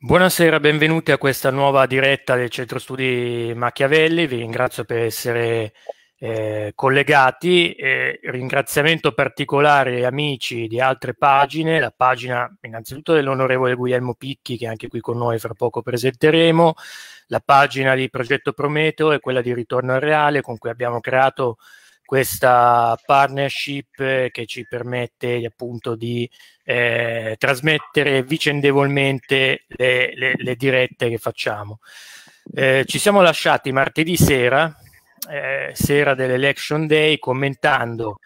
Buonasera, benvenuti a questa nuova diretta del Centro Studi Machiavelli. Vi ringrazio per essere eh, collegati. Eh, ringraziamento particolare agli amici di altre pagine, la pagina innanzitutto dell'onorevole Guglielmo Picchi, che anche qui con noi fra poco presenteremo, la pagina di Progetto Prometeo e quella di Ritorno al Reale, con cui abbiamo creato questa partnership eh, che ci permette appunto di eh, trasmettere vicendevolmente le, le, le, dirette che facciamo. Eh, ci siamo lasciati martedì sera, eh, sera dell'Election Day, commentando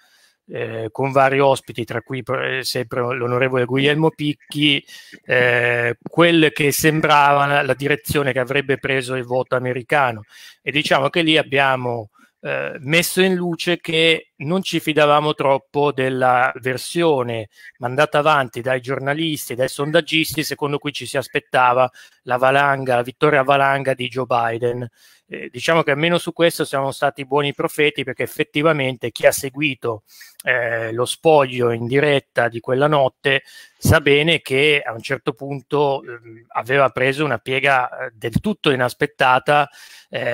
eh, con vari ospiti, tra cui eh, sempre l'onorevole Guglielmo Picchi, eh, quel che sembrava la direzione che avrebbe preso il voto americano. E diciamo che lì abbiamo eh, messo in luce che non ci fidavamo troppo della versione mandata avanti dai giornalisti e dai sondaggisti secondo cui ci si aspettava la valanga, la vittoria valanga di Joe Biden. Eh, diciamo che almeno su questo siamo stati buoni profeti perché effettivamente chi ha seguito eh, lo spoglio in diretta di quella notte sa bene che a un certo punto eh, aveva preso una piega eh, del tutto inaspettata, eh,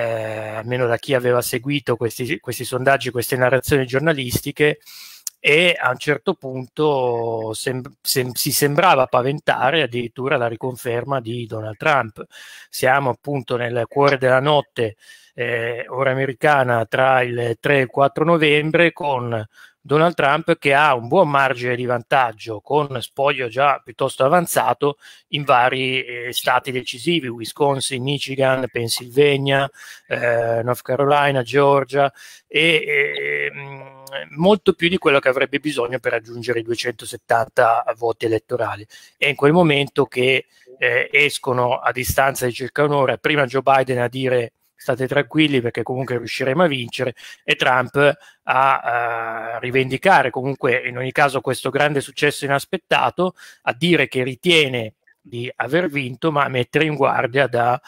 almeno da chi aveva seguito questi, questi sondaggi, queste narrazioni giornalistiche giornalistiche e a un certo punto sem- sem- si sembrava paventare addirittura la riconferma di Donald Trump. Siamo appunto nel cuore della notte, eh, ora americana, tra il 3 e il 4 novembre, con Donald Trump che ha un buon margine di vantaggio con spoglio già piuttosto avanzato in vari eh, stati decisivi, Wisconsin, Michigan, Pennsylvania, eh, North Carolina, Georgia e, e mm, molto più di quello che avrebbe bisogno per raggiungere i 270 voti elettorali. È in quel momento che eh, escono a distanza di circa un'ora, prima Joe Biden a dire state tranquilli perché comunque riusciremo a vincere e Trump a uh, rivendicare comunque in ogni caso questo grande successo inaspettato, a dire che ritiene di aver vinto, ma a mettere in guardia da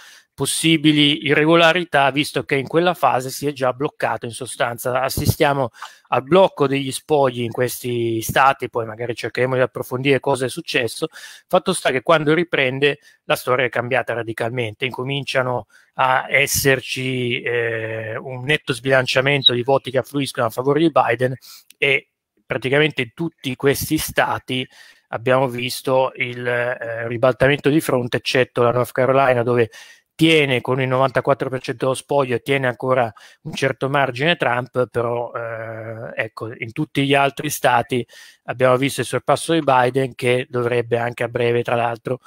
possibili irregolarità, visto che in quella fase si è già bloccato in sostanza. Assistiamo al blocco degli spogli in questi stati, poi magari cercheremo di approfondire cosa è successo. Fatto sta che quando riprende la storia è cambiata radicalmente, incominciano a esserci eh, un netto sbilanciamento di voti che affluiscono a favore di Biden e praticamente in tutti questi stati abbiamo visto il eh, ribaltamento di fronte, eccetto la North Carolina dove tiene con il 94% dello spoglio, tiene ancora un certo margine Trump, però eh, ecco, in tutti gli altri stati abbiamo visto il sorpasso di Biden che dovrebbe anche a breve, tra l'altro,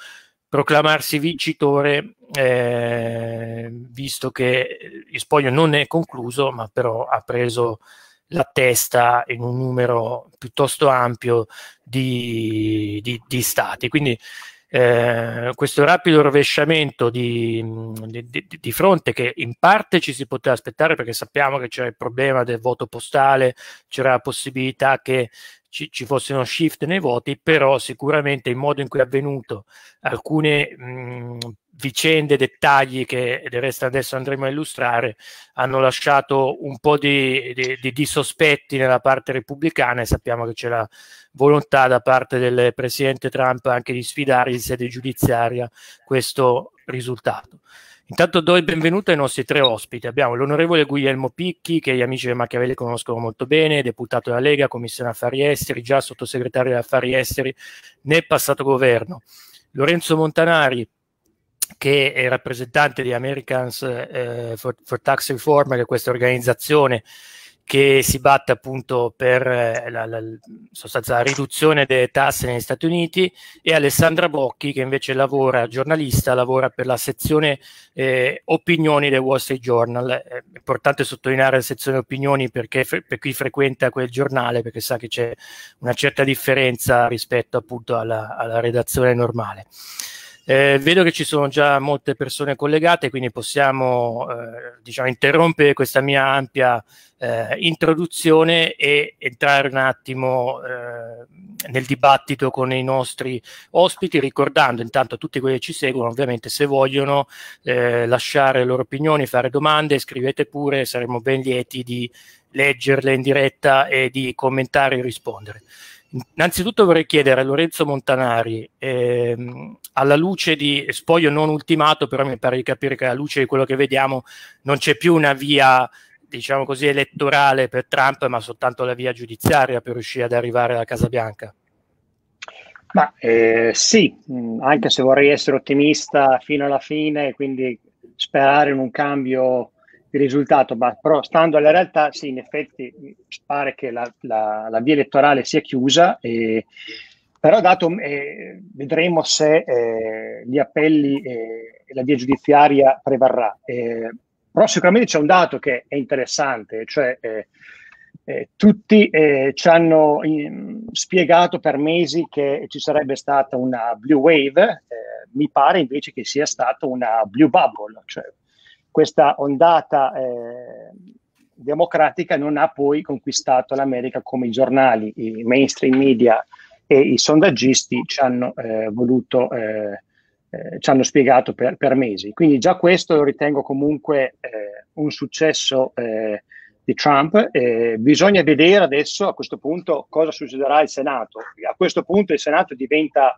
proclamarsi vincitore, eh, visto che il spoglio non è concluso, ma però ha preso la testa in un numero piuttosto ampio di, di, di stati. Quindi eh, questo rapido rovesciamento di, di, di, di, fronte che in parte ci si poteva aspettare perché sappiamo che c'era il problema del voto postale, c'era la possibilità che ci, ci fosse uno shift nei voti, però sicuramente il modo in cui è avvenuto alcune mh, mhmm, vicende, dettagli che del resto adesso andremo a illustrare, hanno lasciato un po' di, di, di, di sospetti nella parte repubblicana e sappiamo che c'è la volontà da parte del presidente Trump anche di sfidare in sede giudiziaria questo risultato. Intanto do il benvenuto ai nostri tre ospiti. Abbiamo l'onorevole Guglielmo Picchi, che gli amici del Machiavelli conoscono molto bene, deputato della Lega, commissione affari esteri, già sottosegretario degli affari esteri nel passato governo. Lorenzo Montanari, che è rappresentante di Americans eh, for, for Tax Reform, che è questa organizzazione che si batte appunto per eh, la, la, la, riduzione delle tasse negli Stati Uniti e Alessandra Bocchi che invece lavora, giornalista, lavora per la sezione eh, opinioni del Wall Street Journal. Eh, è importante sottolineare la sezione opinioni perché per chi frequenta quel giornale perché sa che c'è una certa differenza rispetto appunto alla, alla redazione normale. Eh, vedo che ci sono già molte persone collegate, quindi possiamo eh, diciamo, interrompere questa mia ampia eh, introduzione e entrare un attimo eh, nel dibattito con i nostri ospiti, ricordando intanto a tutti quelli che ci seguono, ovviamente se vogliono eh, lasciare le loro opinioni, fare domande, scrivete pure, saremo ben lieti di leggerle in diretta e di commentare e rispondere. Innanzitutto vorrei chiedere a Lorenzo Montanari, ehm, alla luce di spoglio non ultimato, però mi pare di capire che alla luce di quello che vediamo non c'è più una via, diciamo così, elettorale per Trump, ma soltanto la via giudiziaria per riuscire ad arrivare alla Casa Bianca. Ma eh, sì, anche se vorrei essere ottimista fino alla fine, quindi sperare in un cambio il risultato, ma però stando alla realtà, sì, in effetti pare che la, la, la via elettorale sia chiusa, e, però dato, eh, vedremo se eh, gli appelli eh, e eh, la via giudiziaria prevarrà. Eh, però sicuramente c'è un dato che è interessante, cioè eh, tutti ci hanno in, spiegato per mesi che ci sarebbe stata una blue wave, mi pare invece che sia stata una blue bubble, cioè questa ondata eh, democratica non ha poi conquistato l'America come i giornali, i mainstream media e i sondaggisti ci hanno eh, voluto, eh, eh, ci hanno spiegato per, per, mesi. Quindi già questo lo ritengo comunque eh, un successo eh, di Trump. bisogna vedere adesso a questo punto cosa succederà al Senato. A questo punto il Senato diventa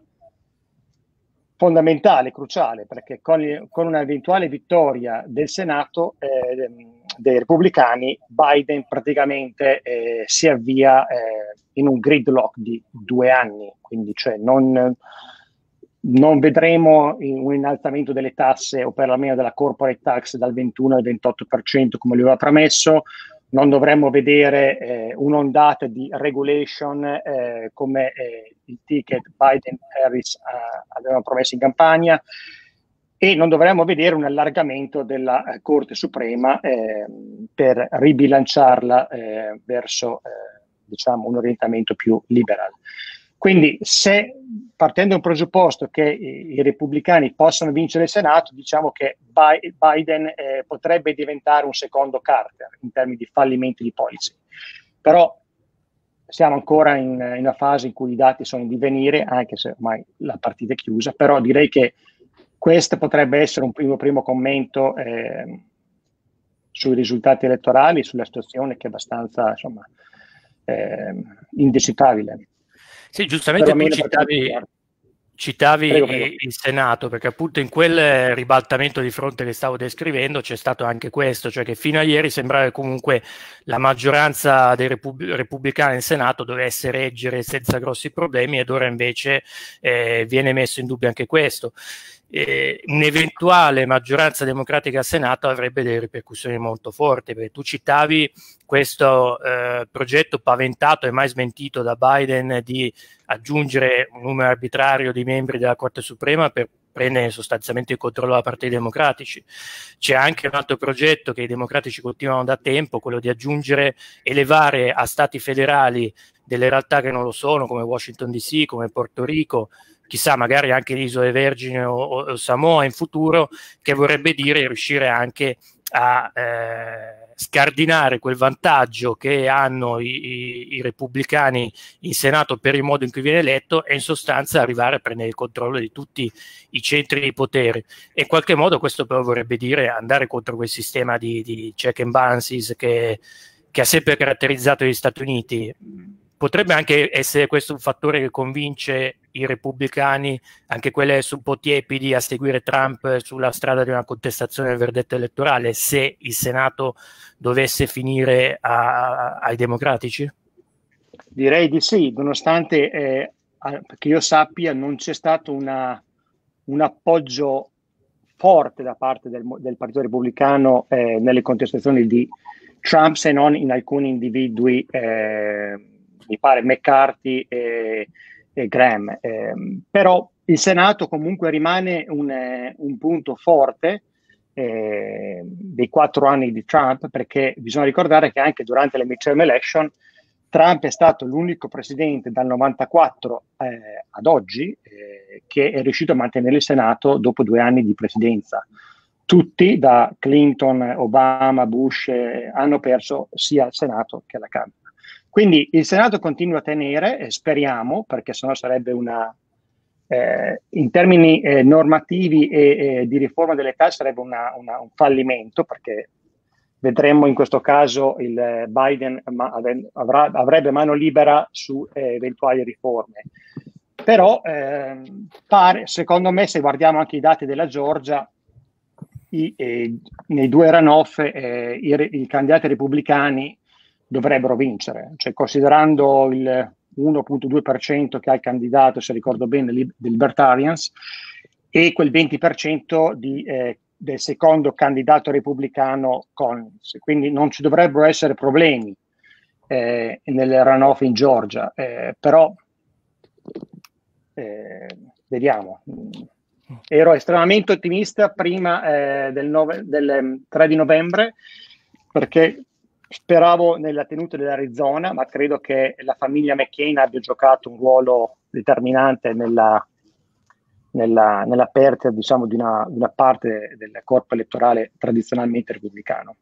fondamentale, cruciale, perché con, con un'eventuale vittoria del Senato eh, dei repubblicani, Biden praticamente eh, si avvia eh, in un gridlock di due anni, quindi cioè non, non vedremo un innalzamento delle tasse o perlomeno della corporate tax dal 21 al 28% come lui aveva promesso, non dovremmo vedere eh, un'ondata di regulation eh, come eh, il ticket Biden e Harris eh, avevano promesso in campagna e non dovremmo vedere un allargamento della eh, Corte Suprema ehm, per ribilanciarla eh, verso diciamo, un orientamento più liberale. Quindi se partendo da un presupposto che i, repubblicani possano vincere il Senato, diciamo che Biden eh, potrebbe diventare un secondo Carter in termini di fallimenti di policy. Però siamo ancora in, in una fase in cui i dati sono in divenire, anche se ormai la partita è chiusa, però direi che questo potrebbe essere un primo, primo commento eh, sui risultati elettorali, sulla situazione che è abbastanza insomma, eh, indecifrabile. Sì, giustamente tu citavi, citavi prego, prego. il Senato, perché appunto in quel ribaltamento di fronte che stavo descrivendo c'è stato anche questo, cioè che fino a ieri sembrava comunque la maggioranza dei repub- repubblicani in Senato dovesse reggere senza grossi problemi ed ora invece eh, viene messo in dubbio anche questo eh, un'eventuale maggioranza democratica al Senato avrebbe delle ripercussioni molto forti, perché tu citavi questo eh, progetto paventato e mai smentito da Biden di aggiungere un numero arbitrario di membri della Corte Suprema per prendere sostanzialmente il controllo da parte dei democratici. C'è anche un altro progetto che i democratici continuano da tempo, quello di aggiungere, elevare a stati federali delle realtà che non lo sono, come Washington DC, come Porto Rico, chissà magari anche le Isole Vergine o, o, Samoa in futuro, che vorrebbe dire riuscire anche a eh, scardinare quel vantaggio che hanno i, i, i, repubblicani in Senato per il modo in cui viene eletto e in sostanza arrivare a prendere il controllo di tutti i centri di potere. E in qualche modo questo però vorrebbe dire andare contro quel sistema di, di check and balances che, che ha sempre caratterizzato gli Stati Uniti potrebbe anche essere questo un fattore che convince i repubblicani, anche quelle un po' tiepidi, a seguire Trump sulla strada di una contestazione del verdetto elettorale, se il Senato dovesse finire a, ai democratici? Direi di sì, nonostante eh, che io sappia non c'è stato una, un appoggio forte da parte del, del Partito Repubblicano eh, nelle contestazioni di Trump se non in alcuni individui. Eh, mi pare McCarthy e, e Graham. Eh, però il Senato comunque rimane un, eh, un punto forte eh, dei quattro anni di Trump, perché bisogna ricordare che anche durante le midterm election Trump è stato l'unico presidente dal 94 eh, ad oggi eh, che è riuscito a mantenere il Senato dopo due anni di presidenza. Tutti, da Clinton, Obama, Bush, eh, hanno perso sia il Senato che la Camera. Quindi il Senato continua a tenere, eh, speriamo, perché sennò sarebbe una, eh, in termini eh, normativi e eh, di riforma dell'età sarebbe una, una, un fallimento perché vedremmo in questo caso il eh, Biden ma, avrà, avrebbe mano libera su eh, eventuali riforme. Però ehm, pare, secondo me se guardiamo anche i dati della Georgia, i, eh, nei due runoff i, i, candidati repubblicani dovrebbero vincere, cioè considerando il 1.2% che ha il candidato, se ricordo bene, li, di Libertarians e quel 20% di, eh, del secondo candidato repubblicano Collins. Quindi non ci dovrebbero essere problemi eh, nel runoff in Georgia, eh, però eh, vediamo. Ero estremamente ottimista prima eh, del, nove, del 3 di novembre perché Speravo nella tenuta dell'Arizona, ma credo che la famiglia McCain abbia giocato un ruolo determinante nella, nella, nella perdita diciamo, di, una, di una parte del corpo elettorale tradizionalmente repubblicano.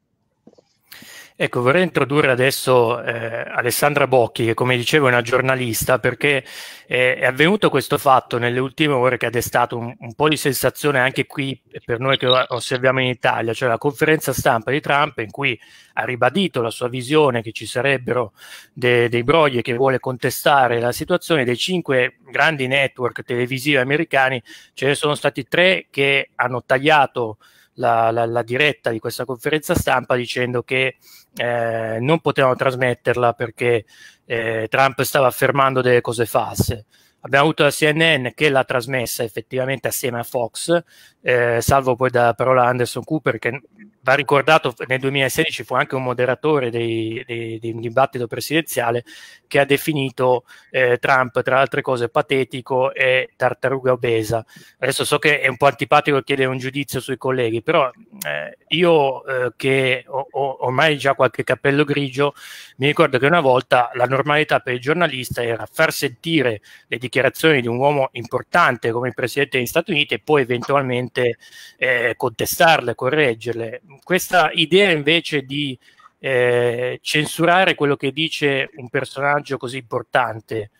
Ecco, vorrei introdurre adesso eh, Alessandra Bocchi, che come dicevo è una giornalista, perché eh, è avvenuto questo fatto nelle ultime ore che ha destato un, un, po' di sensazione anche qui per noi che osserviamo in Italia, cioè la conferenza stampa di Trump in cui ha ribadito la sua visione che ci sarebbero de, dei brogli e che vuole contestare la situazione dei cinque grandi network televisivi americani, ce ne sono stati tre che hanno tagliato la, la, la, diretta di questa conferenza stampa dicendo che eh, non potevano trasmetterla perché eh, Trump stava affermando delle cose false abbiamo avuto la CNN che l'ha trasmessa effettivamente assieme a Fox, eh, salvo poi da parola Anderson Cooper che va ricordato nel 2016 fu anche un moderatore dei, dei, di un dibattito presidenziale che ha definito eh, Trump tra altre cose patetico e tartaruga obesa. Adesso so che è un po' antipatico chiedere un giudizio sui colleghi, però eh, io eh, che ho, ho ormai già qualche cappello grigio mi ricordo che una volta la normalità per il giornalista era far sentire le dichiarazioni dichiarazioni di un uomo importante come il Presidente degli Stati Uniti e poi eventualmente eh, contestarle, correggerle. Questa idea invece di eh, censurare quello che dice un personaggio così importante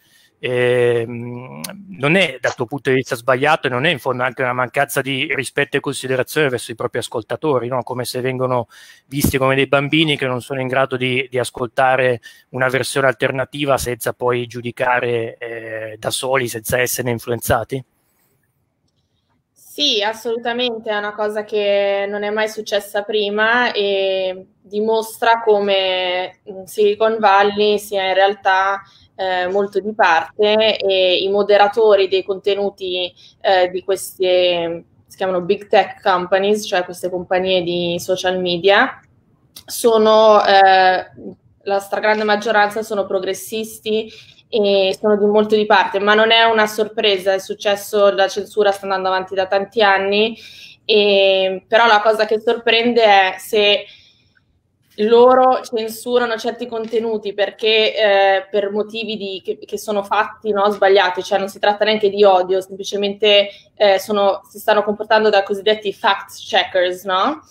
eh, non è dal tuo punto di vista sbagliato e non è in fondo anche una mancanza di rispetto e considerazione verso i propri ascoltatori, no? come se vengono visti come dei bambini che non sono in grado di, di ascoltare una versione alternativa senza poi giudicare eh, da soli, senza essere influenzati? Sì, assolutamente, è una cosa che non è mai successa prima e dimostra come mm, Silicon Valley sia in realtà eh, molto di parte e i moderatori dei contenuti eh, di queste si chiamano big tech companies, cioè queste compagnie di social media, sono eh, la stragrande maggioranza sono progressisti e sono di molto di parte, ma non è una sorpresa, è successo, la censura sta andando avanti da tanti anni, e, però la cosa che sorprende è se loro censurano certi contenuti perché eh, per motivi di, che, che, sono fatti no, sbagliati, cioè non si tratta neanche di odio, semplicemente eh, sono, si stanno comportando da cosiddetti fact checkers, no?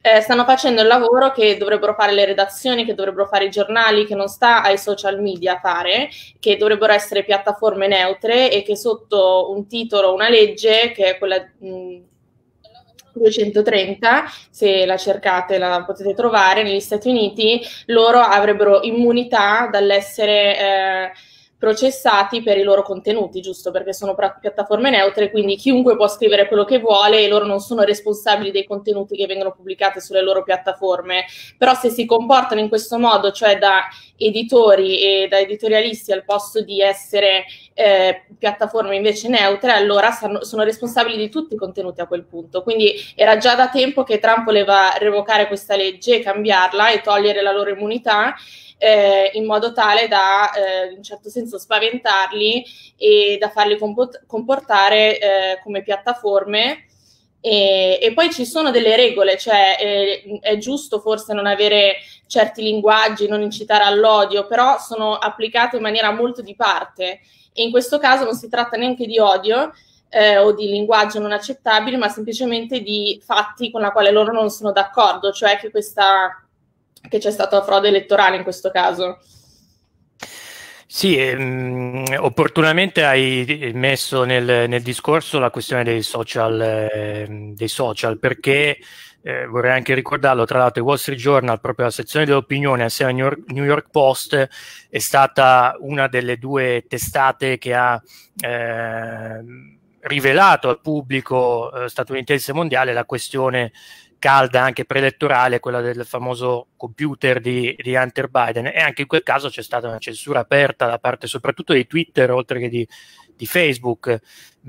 eh, stanno facendo il lavoro che dovrebbero fare le redazioni, che dovrebbero fare i giornali, che non sta ai social media fare, che dovrebbero essere piattaforme neutre e che sotto un titolo, una legge, che è quella mh, 230, se la cercate la potete trovare negli Stati Uniti, loro avrebbero immunità dall'essere... Eh, processati per i loro contenuti, giusto? Perché sono piattaforme neutre, quindi chiunque può scrivere quello che vuole e loro non sono responsabili dei contenuti che vengono pubblicati sulle loro piattaforme. Però se si comportano in questo modo, cioè da editori e da editorialisti al posto di essere eh, piattaforme invece neutre, allora sono responsabili di tutti i contenuti a quel punto. Quindi era già da tempo che Trump voleva revocare questa legge, cambiarla e togliere la loro immunità eh, in modo tale da eh, in certo senso spaventarli e da farli comportare eh, come piattaforme. E, e, poi ci sono delle regole, cioè eh, è giusto forse non avere certi linguaggi, non incitare all'odio, però sono applicate in maniera molto di parte e in questo caso non si tratta neanche di odio eh, o di linguaggio non accettabile, ma semplicemente di fatti con la quale loro non sono d'accordo, cioè che questa che c'è stata frode elettorale in questo caso. Sì, ehm, opportunamente hai messo nel, nel, discorso la questione dei social, eh, dei social perché eh, vorrei anche ricordarlo, tra l'altro il Wall Street Journal, proprio la sezione dell'opinione assieme al New, New York, Post, è stata una delle due testate che ha... Eh, rivelato al pubblico eh, statunitense mondiale la questione calda anche preelettorale, quella del famoso computer di, di, Hunter Biden e anche in quel caso c'è stata una censura aperta da parte soprattutto di Twitter oltre che di, di Facebook.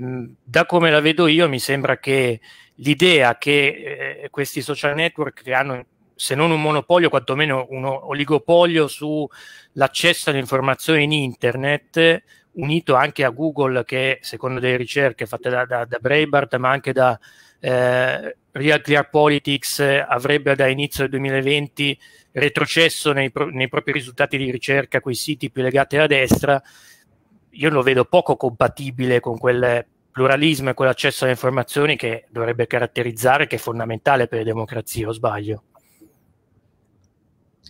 Mm, da come la vedo io mi sembra che l'idea che eh, questi social network che hanno se non un monopolio, quantomeno un oligopolio sull'accesso alle informazioni in internet, unito anche a Google che secondo delle ricerche fatte da, da, da Breitbart ma anche da eh, Real Clear Politics eh, avrebbe da inizio del 2020 retrocesso nei, pro- nei propri risultati di ricerca quei siti più legati alla destra, io lo vedo poco compatibile con quel pluralismo e quell'accesso alle informazioni che dovrebbe caratterizzare, che è fondamentale per le democrazie, o sbaglio?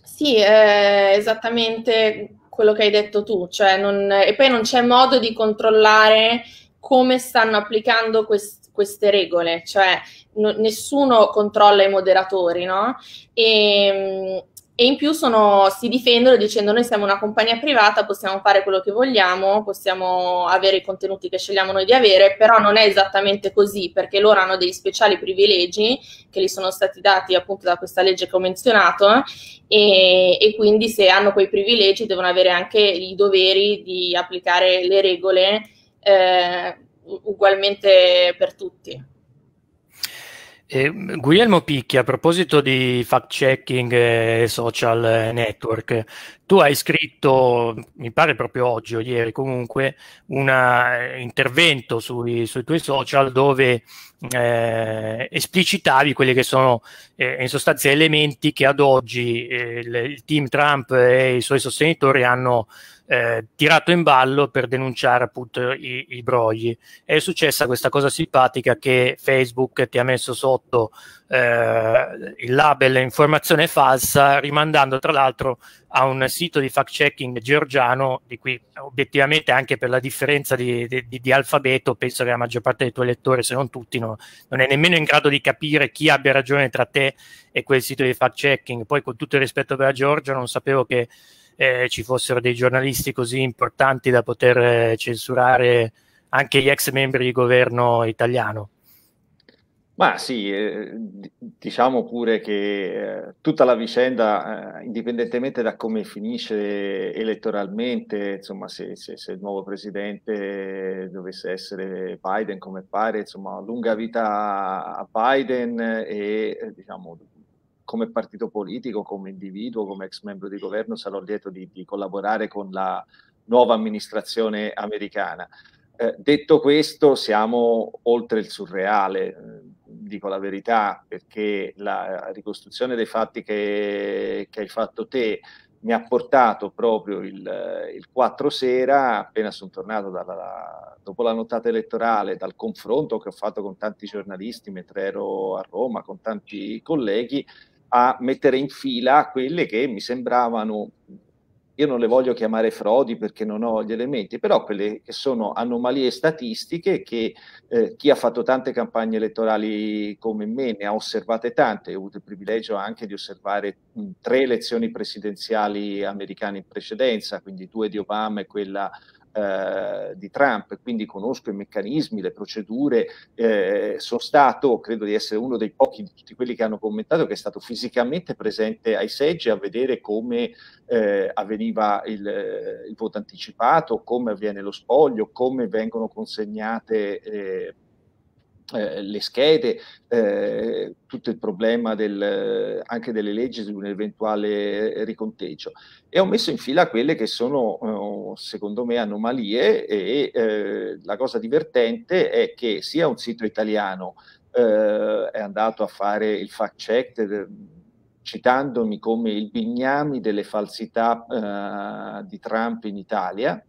Sì, eh, esattamente quello che hai detto tu, cioè non, e poi non c'è modo di controllare come stanno applicando questi queste regole, cioè no, nessuno controlla i moderatori, no? E, ehm, e in più sono, si difendono dicendo noi siamo una compagnia privata, possiamo fare quello che vogliamo, possiamo avere i contenuti che scegliamo noi di avere, però non è esattamente così perché loro hanno dei speciali privilegi che gli sono stati dati appunto da questa legge che ho menzionato e, e quindi se hanno quei privilegi devono avere anche i doveri di applicare le regole eh, ugualmente per tutti. Eh, Guglielmo Picchi, a proposito di fact checking e social network, tu hai scritto, mi pare proprio oggi o ieri comunque, un eh, intervento sui, sui, tuoi social dove eh, esplicitavi quelli che sono eh, in sostanza elementi che ad oggi eh, il, il team Trump e i suoi sostenitori hanno eh, tirato in ballo per denunciare appunto i, i, brogli. È successa questa cosa simpatica che Facebook ti ha messo sotto eh, il label informazione falsa, rimandando tra l'altro a un sito di fact-checking georgiano, di cui obiettivamente anche per la differenza di, di, di alfabeto penso che la maggior parte dei tuoi lettori, se non tutti, no, non è nemmeno in grado di capire chi abbia ragione tra te e quel sito di fact-checking. Poi con tutto il rispetto per la Georgia non sapevo che eh, ci fossero dei giornalisti così importanti da poter eh, censurare anche gli ex membri di governo italiano. Ma sì, eh, diciamo pure che eh, tutta la vicenda, eh, indipendentemente da come finisce elettoralmente, insomma, se, se, se, il nuovo presidente dovesse essere Biden come pare, insomma, lunga vita a Biden e eh, diciamo, come partito politico, come individuo, come ex membro di governo sarò lieto di, di collaborare con la nuova amministrazione americana. Eh, detto questo, siamo oltre il surreale, eh, dico la verità, perché la ricostruzione dei fatti che, che hai fatto te mi ha portato proprio il, il 4 sera, appena sono tornato dalla, dopo la nottata elettorale, dal confronto che ho fatto con tanti giornalisti mentre ero a Roma, con tanti colleghi, a mettere in fila quelle che mi sembravano, io non le voglio chiamare frodi perché non ho gli elementi, però quelle che sono anomalie statistiche che eh, chi ha fatto tante campagne elettorali come me ne ha osservate tante, ho avuto il privilegio anche di osservare mh, tre elezioni presidenziali americane in precedenza, quindi due di Obama e quella di eh, di Trump, quindi conosco i meccanismi, le procedure, eh, sono stato, credo di essere uno dei pochi di tutti quelli che hanno commentato, che è stato fisicamente presente ai seggi a vedere come eh, avveniva il, il, voto anticipato, come avviene lo spoglio, come vengono consegnate eh, eh, le schede, eh, tutto il problema del, anche delle leggi su un eventuale riconteggio. E ho messo in fila quelle che sono, eh, secondo me, anomalie e eh, la cosa divertente è che sia un sito italiano eh, è andato a fare il fact check citandomi come il bignami delle falsità di Trump in Italia,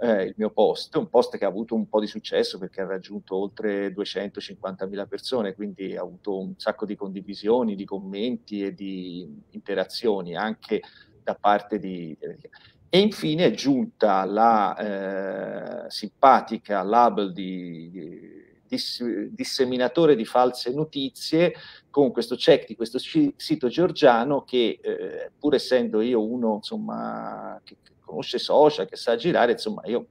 eh, il mio post, un post che ha avuto un po' di successo perché ha raggiunto oltre 250.000 persone, quindi ha avuto un sacco di condivisioni, di commenti e di interazioni anche da parte di... E infine è giunta la eh, simpatica label di, di disseminatore di false notizie con questo check di questo sito georgiano che eh, pur essendo io uno insomma che, conosce social, che sa girare, insomma io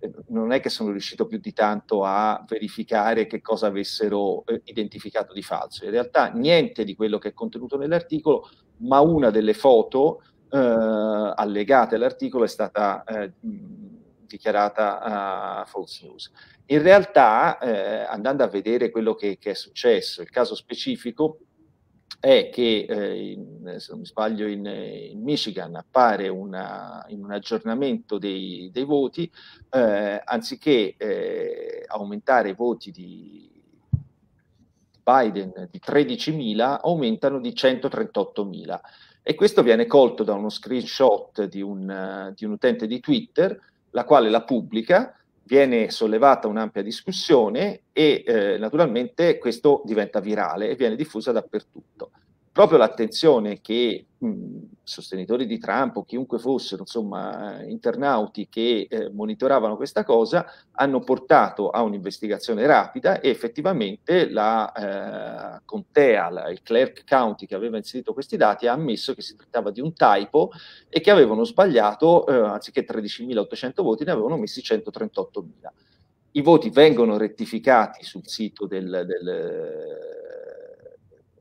eh, non è che sono riuscito più di tanto a verificare che cosa avessero eh, identificato di falso. In realtà niente di quello che è contenuto nell'articolo, ma una delle foto eh, allegate all'articolo è stata eh, dichiarata false news. In realtà, eh, andando a vedere quello che, che è successo, il caso specifico, è che, eh, in, se non mi sbaglio, in, in Michigan appare una, in un aggiornamento dei, dei voti, eh, anziché eh, aumentare i voti di Biden di 13.000, aumentano di 138.000. E questo viene colto da uno screenshot di un, di un utente di Twitter, la quale la pubblica viene sollevata un'ampia discussione e eh, naturalmente questo diventa virale e viene diffusa dappertutto. Proprio l'attenzione che mh, sostenitori di Trump o chiunque fossero, insomma, internauti che eh, monitoravano questa cosa, hanno portato a un'investigazione rapida e effettivamente la eh, contea, la, il Clerk County che aveva inserito questi dati, ha ammesso che si trattava di un typo e che avevano sbagliato, eh, anziché 13.800 voti, ne avevano messi 138.000. I voti vengono rettificati sul sito del, del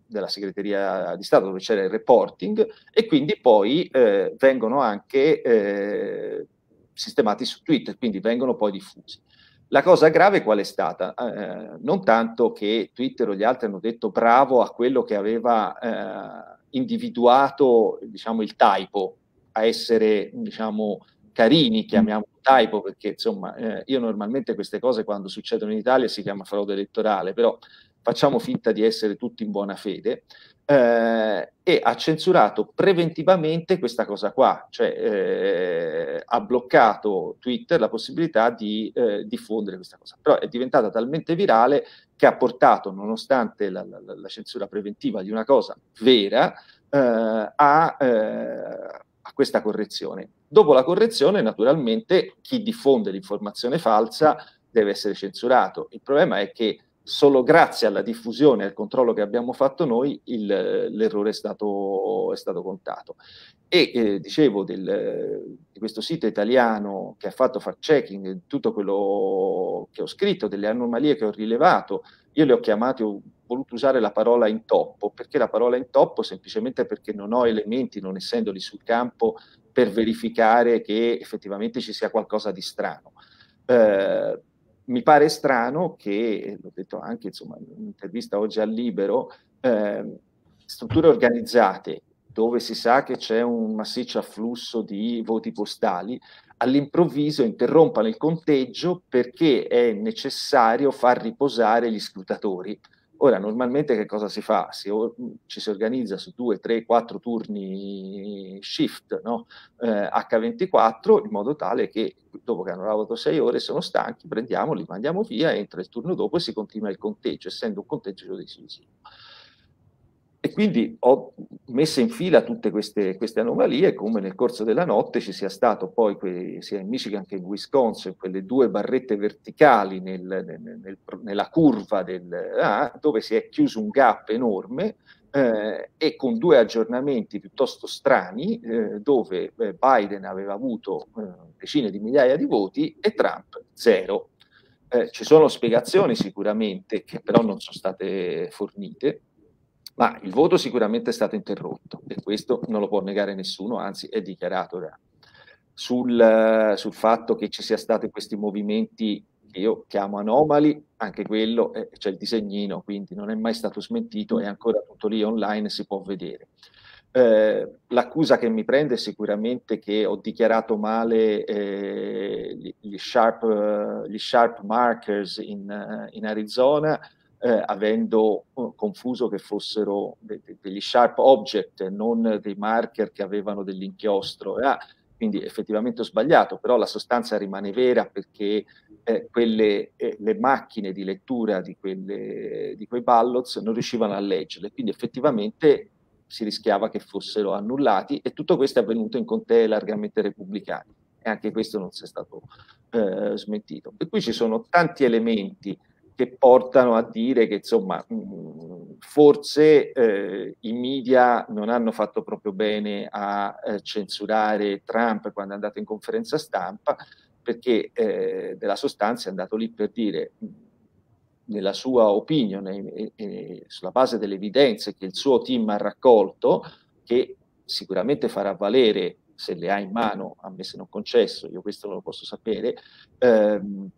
della segreteria di Stato dove c'era il reporting e quindi poi eh, vengono anche eh, sistemati su Twitter, quindi vengono poi diffusi. La cosa grave qual è stata? Eh, non tanto che Twitter o gli altri hanno detto bravo a quello che aveva eh, individuato diciamo, il typo, a essere diciamo, carini, mm. chiamiamolo typo, perché insomma eh, io normalmente queste cose quando succedono in Italia si chiama fraude elettorale, però facciamo finta di essere tutti in buona fede, eh, e ha censurato preventivamente questa cosa qua, cioè eh, ha bloccato Twitter la possibilità di eh, diffondere questa cosa, però è diventata talmente virale che ha portato, nonostante la, la, la censura preventiva di una cosa vera, eh, a, eh, a questa correzione. Dopo la correzione, naturalmente, chi diffonde l'informazione falsa deve essere censurato. Il problema è che solo grazie alla diffusione e al controllo che abbiamo fatto noi il, l'errore è stato, è stato, contato. E eh, dicevo del, di questo sito italiano che ha fatto fact checking, tutto quello che ho scritto, delle anomalie che ho rilevato, io le ho chiamate, ho voluto usare la parola intoppo, perché la parola intoppo semplicemente perché non ho elementi, non essendoli sul campo, per verificare che effettivamente ci sia qualcosa di strano. Eh, mi pare strano che, l'ho detto anche insomma, in un'intervista oggi al Libero, eh, strutture organizzate dove si sa che c'è un massiccio afflusso di voti postali, all'improvviso interrompano il conteggio perché è necessario far riposare gli scrutatori. Ora, normalmente che cosa si fa? Si, ci si organizza su 2, 3, 4 turni shift no? eh, H24 in modo tale che dopo che hanno lavorato 6 ore sono stanchi, prendiamoli, mandiamo via, entra il turno dopo e si continua il conteggio, essendo un conteggio decisivo. E quindi ho messo in fila tutte queste, queste, anomalie, come nel corso della notte ci sia stato poi, que, sia in Michigan che in Wisconsin, quelle due barrette verticali nel, nel, nel, nella curva del, ah, dove si è chiuso un gap enorme eh, e con due aggiornamenti piuttosto strani, eh, dove eh, Biden aveva avuto eh, decine di migliaia di voti e Trump zero. Eh, ci sono spiegazioni sicuramente che però non sono state fornite ma il voto sicuramente è stato interrotto e questo non lo può negare nessuno, anzi è dichiarato da, sul, sul, fatto che ci siano stati questi movimenti che io chiamo anomali, anche quello eh, c'è il disegnino, quindi non è mai stato smentito, è ancora tutto lì online, si può vedere. Eh, l'accusa che mi prende è sicuramente che ho dichiarato male eh, gli, sharp, gli, sharp, markers in, in Arizona eh, avendo eh, confuso che fossero de- de- degli sharp object, e non dei marker che avevano dell'inchiostro. Ah, quindi effettivamente ho sbagliato, però la sostanza rimane vera perché eh, quelle, eh, le macchine di lettura di, quelle, di, quei ballots non riuscivano a leggerle, quindi effettivamente si rischiava che fossero annullati e tutto questo è avvenuto in contee largamente repubblicane e anche questo non si è stato eh, smentito. Per cui ci sono tanti elementi che portano a dire che insomma mh, mm, forse eh, i media non hanno fatto proprio bene a eh, censurare Trump quando è andato in conferenza stampa perché eh, della sostanza è andato lì per dire mm, nella sua opinione e, e, sulla base delle evidenze che il suo team ha raccolto che sicuramente farà valere se le ha in mano, a me se non concesso, io questo non lo posso sapere, ehm,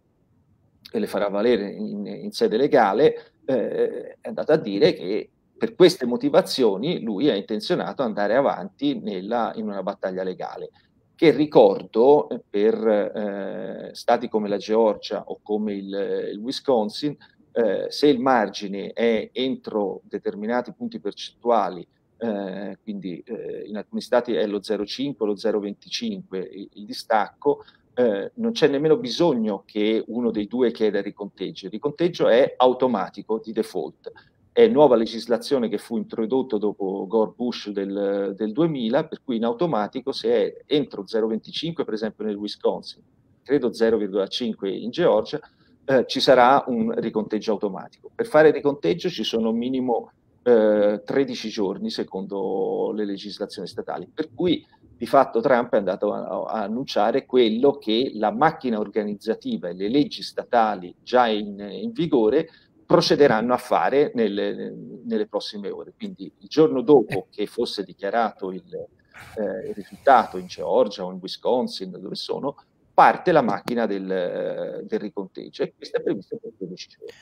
e le farà valere in, in sede legale, eh, eh è andata a dire che per queste motivazioni lui è intenzionato ad andare avanti nella, in una battaglia legale, che ricordo eh, per eh, stati come la Georgia o come il, eh, il Wisconsin, eh, se il margine è entro determinati punti percentuali, eh, quindi in alcuni stati è lo 0,5, lo 0,25 il, il distacco, eh, non c'è nemmeno bisogno che uno dei due chieda il riconteggio, il riconteggio è automatico di default. È nuova legislazione che fu introdotta dopo Gore Bush del, del 2000, per cui in automatico se è entro 0,25 per esempio nel Wisconsin, credo 0,5 in Georgia, eh, ci sarà un riconteggio automatico. Per fare il riconteggio ci sono minimo eh, 13 giorni secondo le legislazioni statali. Per cui di fatto Trump è andato a, a annunciare quello che la macchina organizzativa e le leggi statali già in, in vigore procederanno a fare nelle, nelle, prossime ore. Quindi il giorno dopo che fosse dichiarato il, eh, il risultato in Georgia o in Wisconsin, dove sono, parte la macchina del, del riconteggio e questo è previsto per 12 giorni.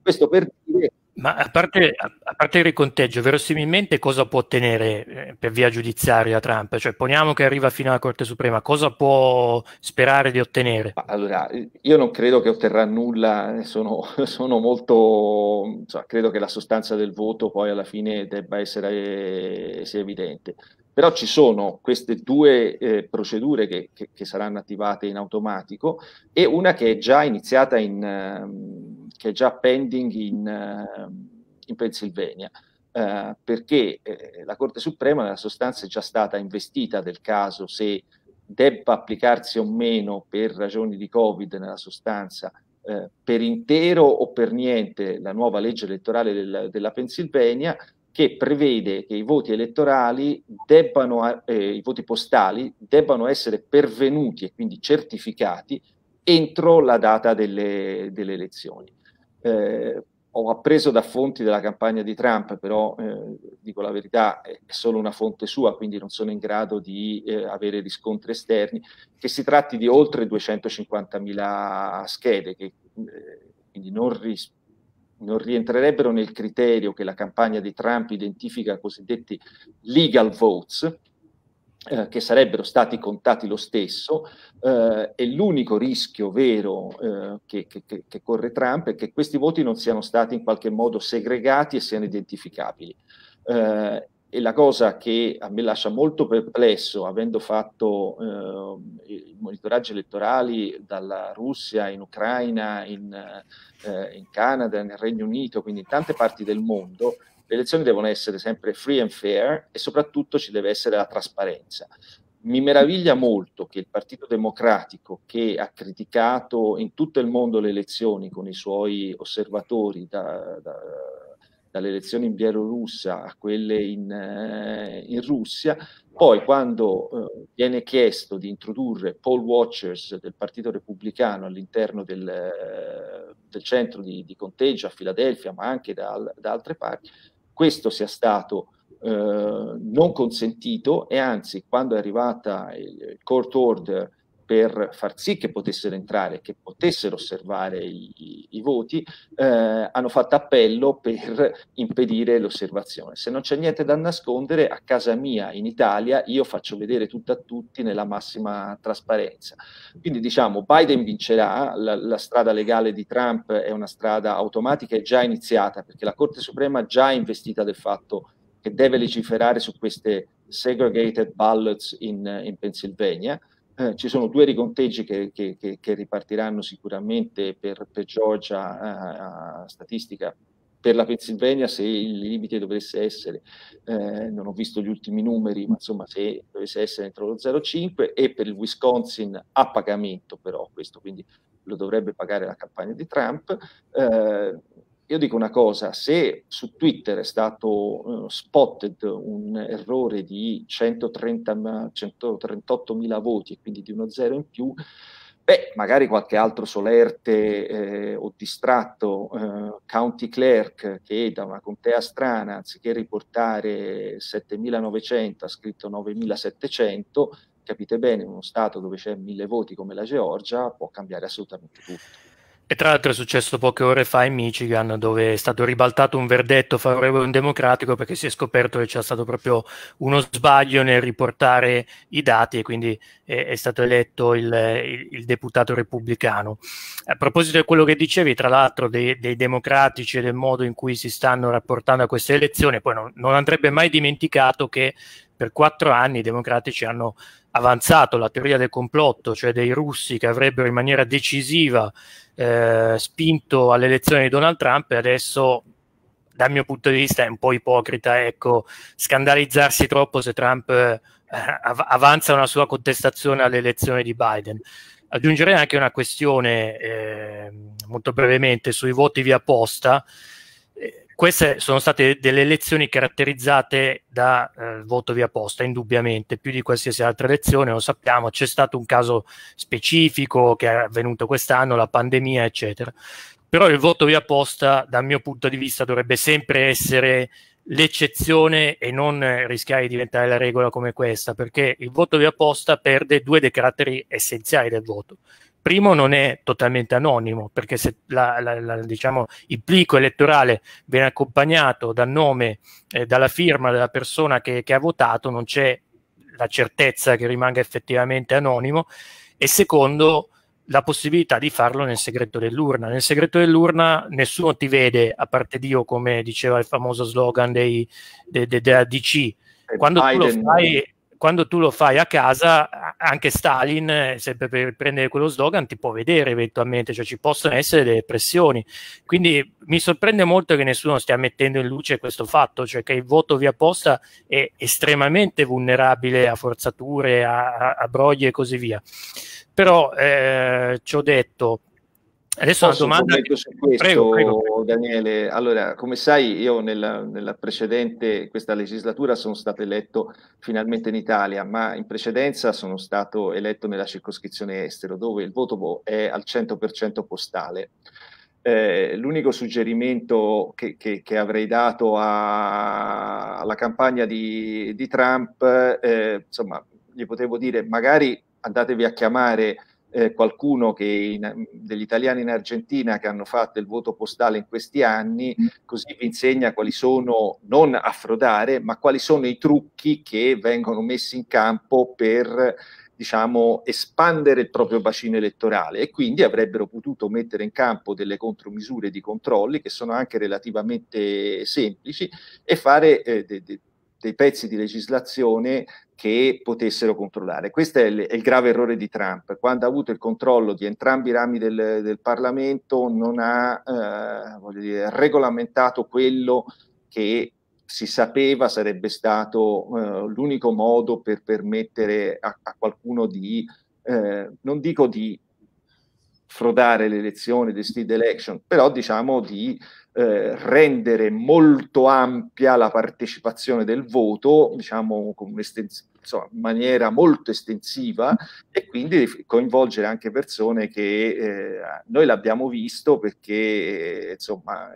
Questo per dire ma a parte, a parte, il riconteggio, verosimilmente cosa può ottenere eh, per via giudiziaria Trump? Cioè, poniamo che arriva fino alla Corte Suprema, cosa può sperare di ottenere? Allora, io non credo che otterrà nulla, eh, sono, sono molto, cioè, credo che la sostanza del voto poi alla fine debba essere eh, sia evidente. Però ci sono queste due eh, procedure che, che, che, saranno attivate in automatico e una che è già iniziata in, eh, che è già pending in, ehm, in Pennsylvania. Eh, perché eh, la Corte Suprema nella sostanza è già stata investita del caso se debba applicarsi o meno per ragioni di Covid nella sostanza eh, per intero o per niente la nuova legge elettorale del, della Pennsylvania che prevede che i voti elettorali debbano, eh, i voti postali debbano essere pervenuti e quindi certificati entro la data delle, delle elezioni. Eh, ho appreso da fonti della campagna di Trump, però eh, dico la verità, è solo una fonte sua, quindi non sono in grado di eh, avere riscontri esterni, che si tratti di oltre 250.000 schede, che eh, quindi non, ris- non rientrerebbero nel criterio che la campagna di Trump identifica cosiddetti legal votes, eh, che sarebbero stati contati lo stesso eh, e l'unico rischio vero eh, che, che, che, corre Trump è che questi voti non siano stati in qualche modo segregati e siano identificabili. Eh, e la cosa che a me lascia molto perplesso, avendo fatto eh, i monitoraggi elettorali dalla Russia in Ucraina, in, eh, in, Canada, nel Regno Unito, quindi in tante parti del mondo, le elezioni devono essere sempre free and fair e soprattutto ci deve essere la trasparenza. Mi meraviglia molto che il Partito Democratico, che ha criticato in tutto il mondo le elezioni con i suoi osservatori da, da dalle elezioni in Bielorussia a quelle in, eh, in Russia, poi quando eh, viene chiesto di introdurre poll watchers del Partito Repubblicano all'interno del, eh, del centro di, di, conteggio a Filadelfia, ma anche da, da altre parti, questo sia stato eh, non consentito e anzi quando è arrivata il, il court order per far sì che potessero entrare, che potessero osservare i, i voti, eh, hanno fatto appello per impedire l'osservazione. Se non c'è niente da nascondere, a casa mia in Italia io faccio vedere tutto a tutti nella massima trasparenza. Quindi diciamo, Biden vincerà, la, la strada legale di Trump è una strada automatica, è già iniziata, perché la Corte Suprema già è investita del fatto che deve legiferare su queste segregated ballots in, in Pennsylvania eh, ci sono due riconteggi che, che, che, che ripartiranno sicuramente per, per Georgia, eh, statistica per la Pennsylvania se il limite dovesse essere, eh, non ho visto gli ultimi numeri, ma insomma se dovesse essere entro lo 0,5 e per il Wisconsin a pagamento però questo, quindi lo dovrebbe pagare la campagna di Trump, eh, io dico una cosa, se su Twitter è stato uh, spotted un errore di 130, 138 voti e quindi di uno zero in più, beh, magari qualche altro solerte eh, o distratto eh, county clerk che da una contea strana, anziché riportare 7900, ha scritto 9700, capite bene, in uno Stato dove c'è mille voti come la Georgia può cambiare assolutamente tutto. E tra l'altro è successo poche ore fa in Michigan, dove è stato ribaltato un verdetto favorevole a un democratico perché si è scoperto che c'è stato proprio uno sbaglio nel riportare i dati e quindi è, è stato eletto il, il, il, deputato repubblicano. A proposito di quello che dicevi, tra l'altro, dei, dei democratici e del modo in cui si stanno rapportando a queste elezioni, poi non, non andrebbe mai dimenticato che per quattro anni i democratici hanno avanzato la teoria del complotto, cioè dei russi che avrebbero in maniera decisiva eh, spinto all'elezione di Donald Trump e adesso dal mio punto di vista è un po' ipocrita, ecco, scandalizzarsi troppo se Trump eh, av- avanza una sua contestazione all'elezione di Biden. Aggiungerei anche una questione eh, molto brevemente sui voti via posta queste sono state delle elezioni caratterizzate da eh, voto via posta, indubbiamente, più di qualsiasi altra elezione, lo sappiamo, c'è stato un caso specifico che è avvenuto quest'anno, la pandemia, eccetera. Però il voto via posta, dal mio punto di vista, dovrebbe sempre essere l'eccezione e non rischiare di diventare la regola come questa, perché il voto via posta perde due dei caratteri essenziali del voto primo non è totalmente anonimo, perché se la, la, la, diciamo, il plico elettorale viene accompagnato dal nome, eh, dalla firma della persona che, che ha votato, non c'è la certezza che rimanga effettivamente anonimo, e secondo la possibilità di farlo nel segreto dell'urna. Nel segreto dell'urna nessuno ti vede, a parte Dio, come diceva il famoso slogan dei, de, de, della DC. Eh, Quando Biden. tu lo fai quando tu lo fai a casa, anche Stalin, eh, sempre per prendere quello slogan, ti può vedere eventualmente, cioè ci possono essere delle pressioni. Quindi mi sorprende molto che nessuno stia mettendo in luce questo fatto, cioè che il voto via posta è estremamente vulnerabile a forzature, a, a broglie e così via. Però eh, ci ho detto, Adesso Posso una domanda che... su questo, prego, prego, Daniele. Allora, come sai, io nella, nella, precedente, questa legislatura sono stato eletto finalmente in Italia, ma in precedenza sono stato eletto nella circoscrizione estero, dove il voto è al 100% postale. Eh, l'unico suggerimento che, che, che avrei dato a, alla campagna di, di Trump, eh, insomma, gli potevo dire magari andatevi a chiamare eh, qualcuno in, degli italiani in Argentina che hanno fatto il voto postale in questi anni, mm. così vi insegna quali sono, non a frodare, ma quali sono i trucchi che vengono messi in campo per diciamo, espandere il proprio bacino elettorale e quindi avrebbero potuto mettere in campo delle contromisure di controlli che sono anche relativamente semplici e fare eh, de, de, dei pezzi di legislazione che potessero controllare. Questo è il, è il, grave errore di Trump. Quando ha avuto il controllo di entrambi i rami del, del Parlamento non ha eh, dire, regolamentato quello che si sapeva sarebbe stato eh, l'unico modo per permettere a, a qualcuno di, eh, non dico di frodare le elezioni, di steed election, però diciamo di eh, rendere molto ampia la partecipazione del voto, diciamo insomma, in maniera molto estensiva e quindi coinvolgere anche persone che eh, noi l'abbiamo visto perché eh, insomma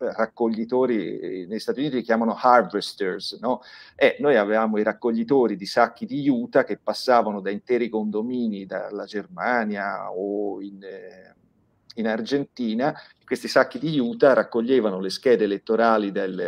eh, raccoglitori, eh, negli Stati Uniti li chiamano harvesters, no? E noi avevamo i raccoglitori di sacchi di Utah che passavano da interi condomini dalla Germania o in... Eh, in Argentina, questi sacchi di Utah raccoglievano le schede elettorali del,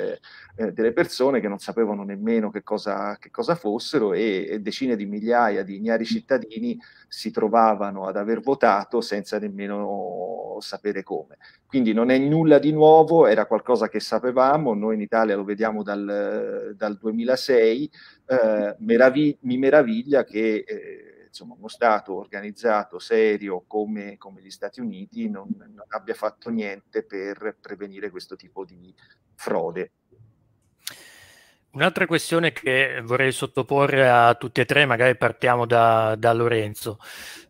eh, delle persone che non sapevano nemmeno che cosa, che cosa fossero e, e, decine di migliaia di ignari cittadini si trovavano ad aver votato senza nemmeno sapere come. Quindi non è nulla di nuovo, era qualcosa che sapevamo, noi in Italia lo vediamo dal, dal 2006, eh, meravig- mi meraviglia che... Eh, insomma, uno Stato organizzato, serio come, come gli Stati Uniti non, non, abbia fatto niente per prevenire questo tipo di frode. Un'altra questione che vorrei sottoporre a tutti e tre, magari partiamo da, da Lorenzo.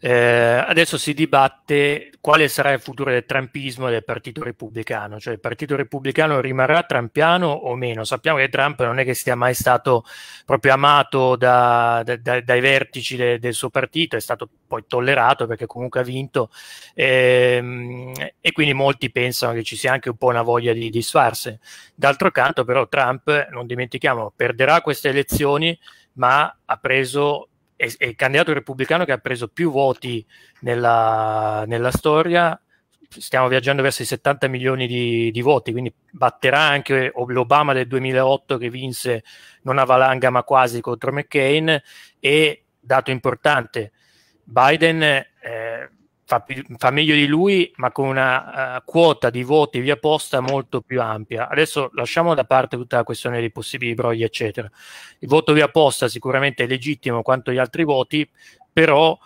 Eh, adesso si dibatte quale sarà il futuro del Trumpismo e del Partito Repubblicano, cioè il Partito Repubblicano rimarrà trampiano o meno. Sappiamo che Trump non è che sia mai stato proprio amato da, da, da, dai vertici de, del suo partito, è stato poi tollerato perché comunque ha vinto eh, e quindi molti pensano che ci sia anche un po' una voglia di disfarse. D'altro canto però Trump, non dimentichiamo, perderà queste elezioni ma ha preso è, è, il candidato repubblicano che ha preso più voti nella, nella storia, stiamo viaggiando verso i 70 milioni di, di, voti, quindi batterà anche l'Obama del 2008 che vinse non a valanga ma quasi contro McCain e, dato importante, Biden eh, fa, fa meglio di lui, ma con una uh, quota di voti via posta molto più ampia. Adesso lasciamo da parte tutta la questione dei possibili brogli, eccetera. Il voto via posta sicuramente è legittimo quanto gli altri voti, però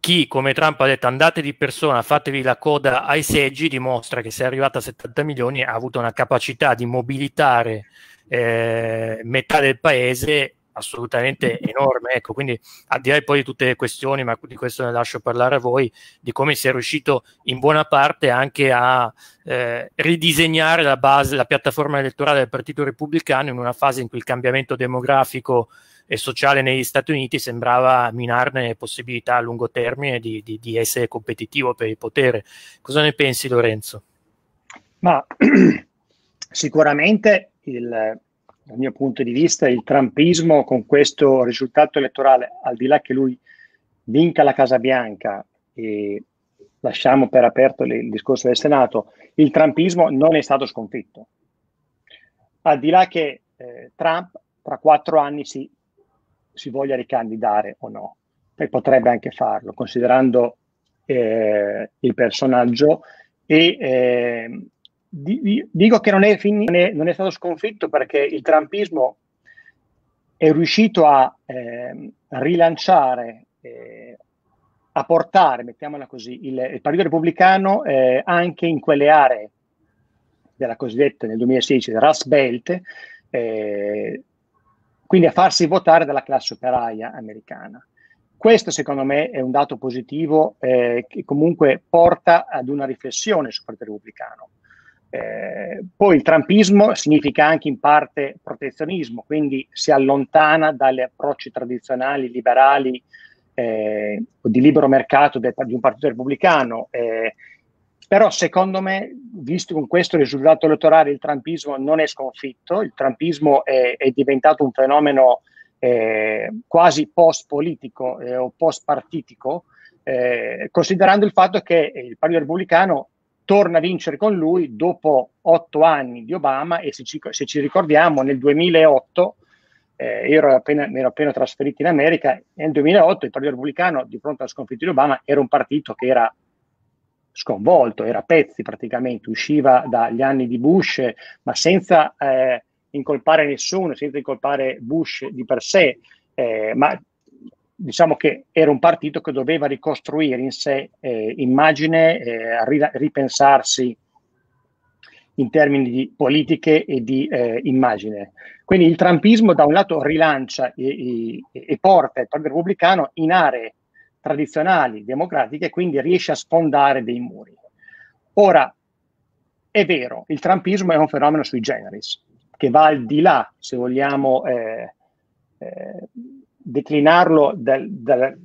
chi, come Trump ha detto, andate di persona, fatevi la coda ai seggi, dimostra che se è arrivata a 70 milioni ha avuto una capacità di mobilitare eh, metà del paese assolutamente enorme. Ecco, quindi al di là poi di tutte le questioni, ma di questo ne lascio parlare a voi, di come si è riuscito in buona parte anche a eh, ridisegnare la base, la piattaforma elettorale del Partito Repubblicano in una fase in cui il cambiamento demografico e sociale negli Stati Uniti sembrava minarne possibilità a lungo termine di, di, di essere competitivo per il potere. Cosa ne pensi Lorenzo? Ma sicuramente il, dal mio punto di vista, il trumpismo con questo risultato elettorale, al di là che lui vinca la Casa Bianca e lasciamo per aperto il discorso del Senato, il trumpismo non è stato sconfitto. Al di là che eh, Trump tra quattro anni si, si, voglia ricandidare o no, e potrebbe anche farlo, considerando eh, il personaggio e eh, dico che non è, fin- non è, stato sconfitto perché il trumpismo è riuscito a eh, rilanciare, eh, a portare, mettiamola così, il, il Partito Repubblicano eh, anche in quelle aree della cosiddetta nel 2016 Rust Belt, eh, quindi a farsi votare dalla classe operaia americana. Questo secondo me è un dato positivo eh, che comunque porta ad una riflessione sul Partito Repubblicano. Eh, poi il trumpismo significa anche in parte protezionismo, quindi si allontana dagli approcci tradizionali liberali eh, di libero mercato del, di un partito repubblicano. Eh, però secondo me, visto con questo risultato elettorale, il trumpismo non è sconfitto, il trumpismo è, è diventato un fenomeno eh, quasi post-politico eh, o post-partitico, eh, considerando il fatto che il Partito Repubblicano torna a vincere con lui dopo otto anni di Obama e se ci, se ci ricordiamo nel 2008 eh, ero appena, mi ero appena trasferito in America, nel 2008 il Partito Repubblicano di fronte alla sconfitta di Obama era un partito che era sconvolto, era a pezzi praticamente, usciva dagli anni di Bush ma senza eh, incolpare nessuno, senza incolpare Bush di per sé, eh, ma diciamo che era un partito che doveva ricostruire in sé eh, immagine, eh, ripensarsi in termini di politiche e di eh, immagine. Quindi il trumpismo da un lato rilancia e, e, e porta il Partito Repubblicano in aree tradizionali democratiche quindi riesce a sfondare dei muri. Ora, è vero, il trumpismo è un fenomeno sui generis, che va al di là, se vogliamo, eh, eh, declinarlo dalle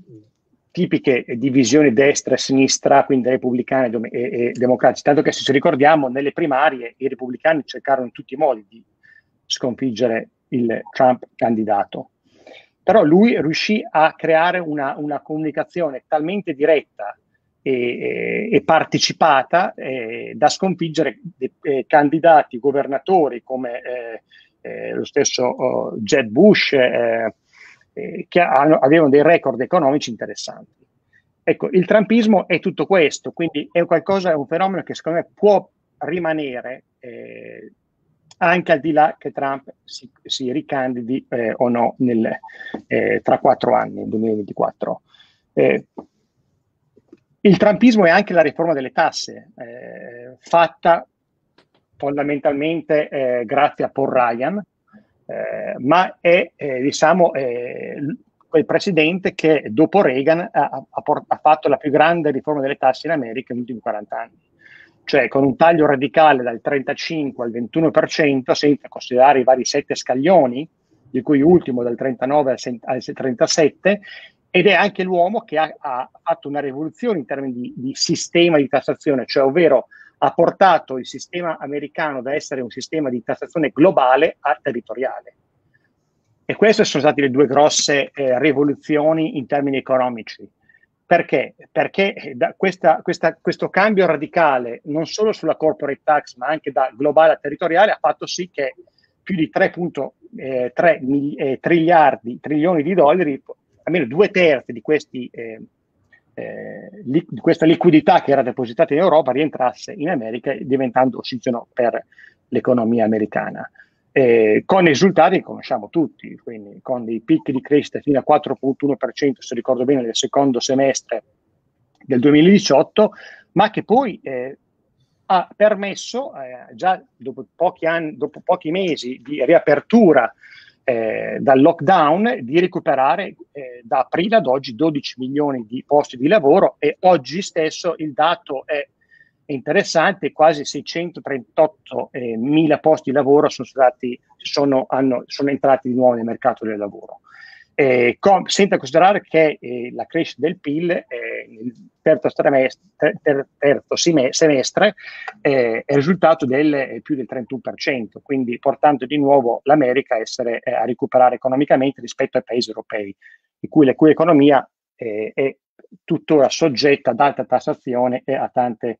tipiche divisioni destra e sinistra, quindi repubblicani e, e, democratici, tanto che se ci ricordiamo nelle primarie i repubblicani cercarono in tutti i modi di sconfiggere il Trump candidato. Però lui riuscì a creare una, una comunicazione talmente diretta e, e partecipata eh, da sconfiggere eh, candidati governatori come eh, eh lo stesso oh, Jeb Bush, eh, eh, che hanno, avevano dei record economici interessanti. Ecco, il trumpismo è tutto questo, quindi è, qualcosa, è un fenomeno che secondo me può rimanere eh, anche al di là che Trump si, si ricandidi eh, o no nel, eh, tra quattro anni, nel 2024. Eh, il trumpismo è anche la riforma delle tasse, eh, fatta fondamentalmente eh, grazie a Paul Ryan, eh, ma è eh, diciamo, eh, quel presidente che dopo Reagan ha, ha, port- ha, fatto la più grande riforma delle tasse in America negli ultimi 40 anni, cioè con un taglio radicale dal 35 al 21%, senza considerare i vari sette scaglioni, di cui ultimo dal 39 al, se- al 37, ed è anche l'uomo che ha, ha, fatto una rivoluzione in termini di, di sistema di tassazione, cioè ovvero ha portato il sistema americano da essere un sistema di tassazione globale a territoriale. E queste sono state le due grosse eh, rivoluzioni in termini economici. Perché? Perché eh, questa, questa, questo cambio radicale, non solo sulla corporate tax, ma anche da globale a territoriale, ha fatto sì che più di 3.3 eh, eh, trilioni di dollari, almeno due terzi di questi eh, eh, li, questa liquidità che era depositata in Europa rientrasse in America diventando ossigeno per l'economia americana. Eh, con risultati che conosciamo tutti, quindi con dei picchi di crescita fino a 4,1% se ricordo bene nel secondo semestre del 2018, ma che poi eh, ha permesso eh, già dopo pochi, anni, dopo pochi mesi di riapertura eh, dal lockdown di recuperare eh, da aprile ad oggi 12 milioni di posti di lavoro e oggi stesso il dato è interessante, quasi 638 eh, mila posti di lavoro sono, stati, sono, hanno, sono entrati di nuovo nel mercato del lavoro eh, con, senza considerare che eh, la crescita del PIL eh, nel terzo, semestre, ter, terzo semestre eh, è risultato del eh, più del 31%, quindi portando di nuovo l'America a, essere, eh, a recuperare economicamente rispetto ai paesi europei, cui, la cui economia è tuttora soggetta ad alta tassazione e a tante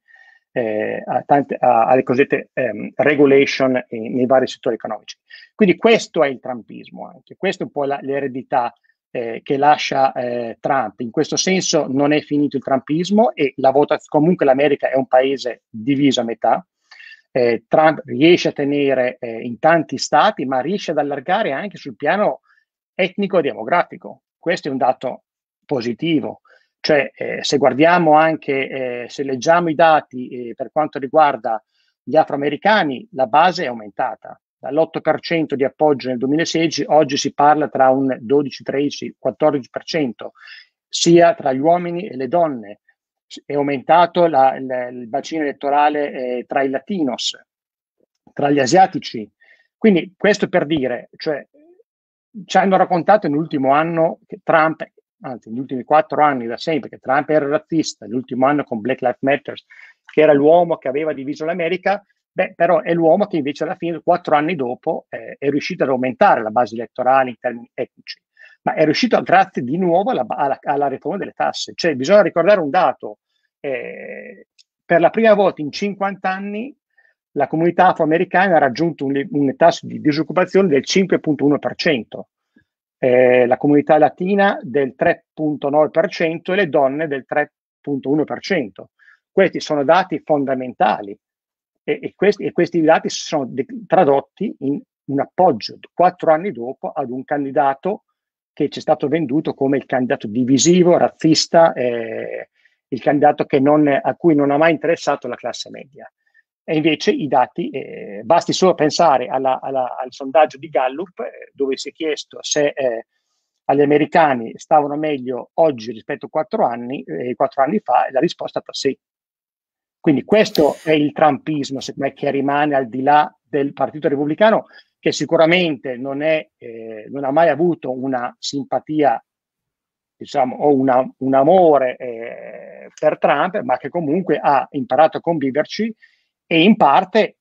eh, a tante, a, alle cosiddette ehm, regulation in, nei vari settori economici. Quindi questo è il trumpismo anche, questa è un po' la, l'eredità eh, che lascia eh, Trump. In questo senso non è finito il trumpismo e la vota, comunque l'America è un paese diviso a metà. Eh, Trump riesce a tenere eh, in tanti stati, ma riesce ad allargare anche sul piano etnico e demografico. Questo è un dato positivo cioè, eh, se guardiamo anche, eh, se leggiamo i dati eh, per quanto riguarda gli afroamericani, la base è aumentata. Dall'8% di appoggio nel 2016, oggi si parla tra un 12, 13, 14%, sia tra gli uomini e le donne. È aumentato la, la, il bacino elettorale eh, tra i latinos, tra gli asiatici. Quindi questo per dire, cioè, ci hanno raccontato nell'ultimo anno che Trump anzi negli ultimi quattro anni da sempre, che Trump era razzista, l'ultimo anno con Black Lives Matter, che era l'uomo che aveva diviso l'America, beh, però è l'uomo che invece alla fine, quattro anni dopo, eh, è riuscito ad aumentare la base elettorale in termini etnici, ma è riuscito grazie di nuovo alla, alla, alla, riforma delle tasse. Cioè bisogna ricordare un dato, eh, per la prima volta in 50 anni la comunità afroamericana ha raggiunto un, un tasso di disoccupazione del 5.1% eh, la comunità latina del 3.9% e le donne del 3.1%. Questi sono dati fondamentali e, e, questi, e questi, dati sono de- tradotti in un appoggio quattro anni dopo ad un candidato che ci è stato venduto come il candidato divisivo, razzista, eh, il candidato non, a cui non ha mai interessato la classe media. E invece i dati, eh, basti solo pensare alla, alla, al sondaggio di Gallup, eh, dove si è chiesto se eh, agli americani stavano meglio oggi rispetto a quattro anni, eh, quattro anni fa, e la risposta è stata sì. Quindi questo è il trumpismo, secondo me, che rimane al di là del Partito Repubblicano, che sicuramente non, è, eh, non ha mai avuto una simpatia diciamo, o una, un amore eh, per Trump, ma che comunque ha imparato a conviverci e in parte,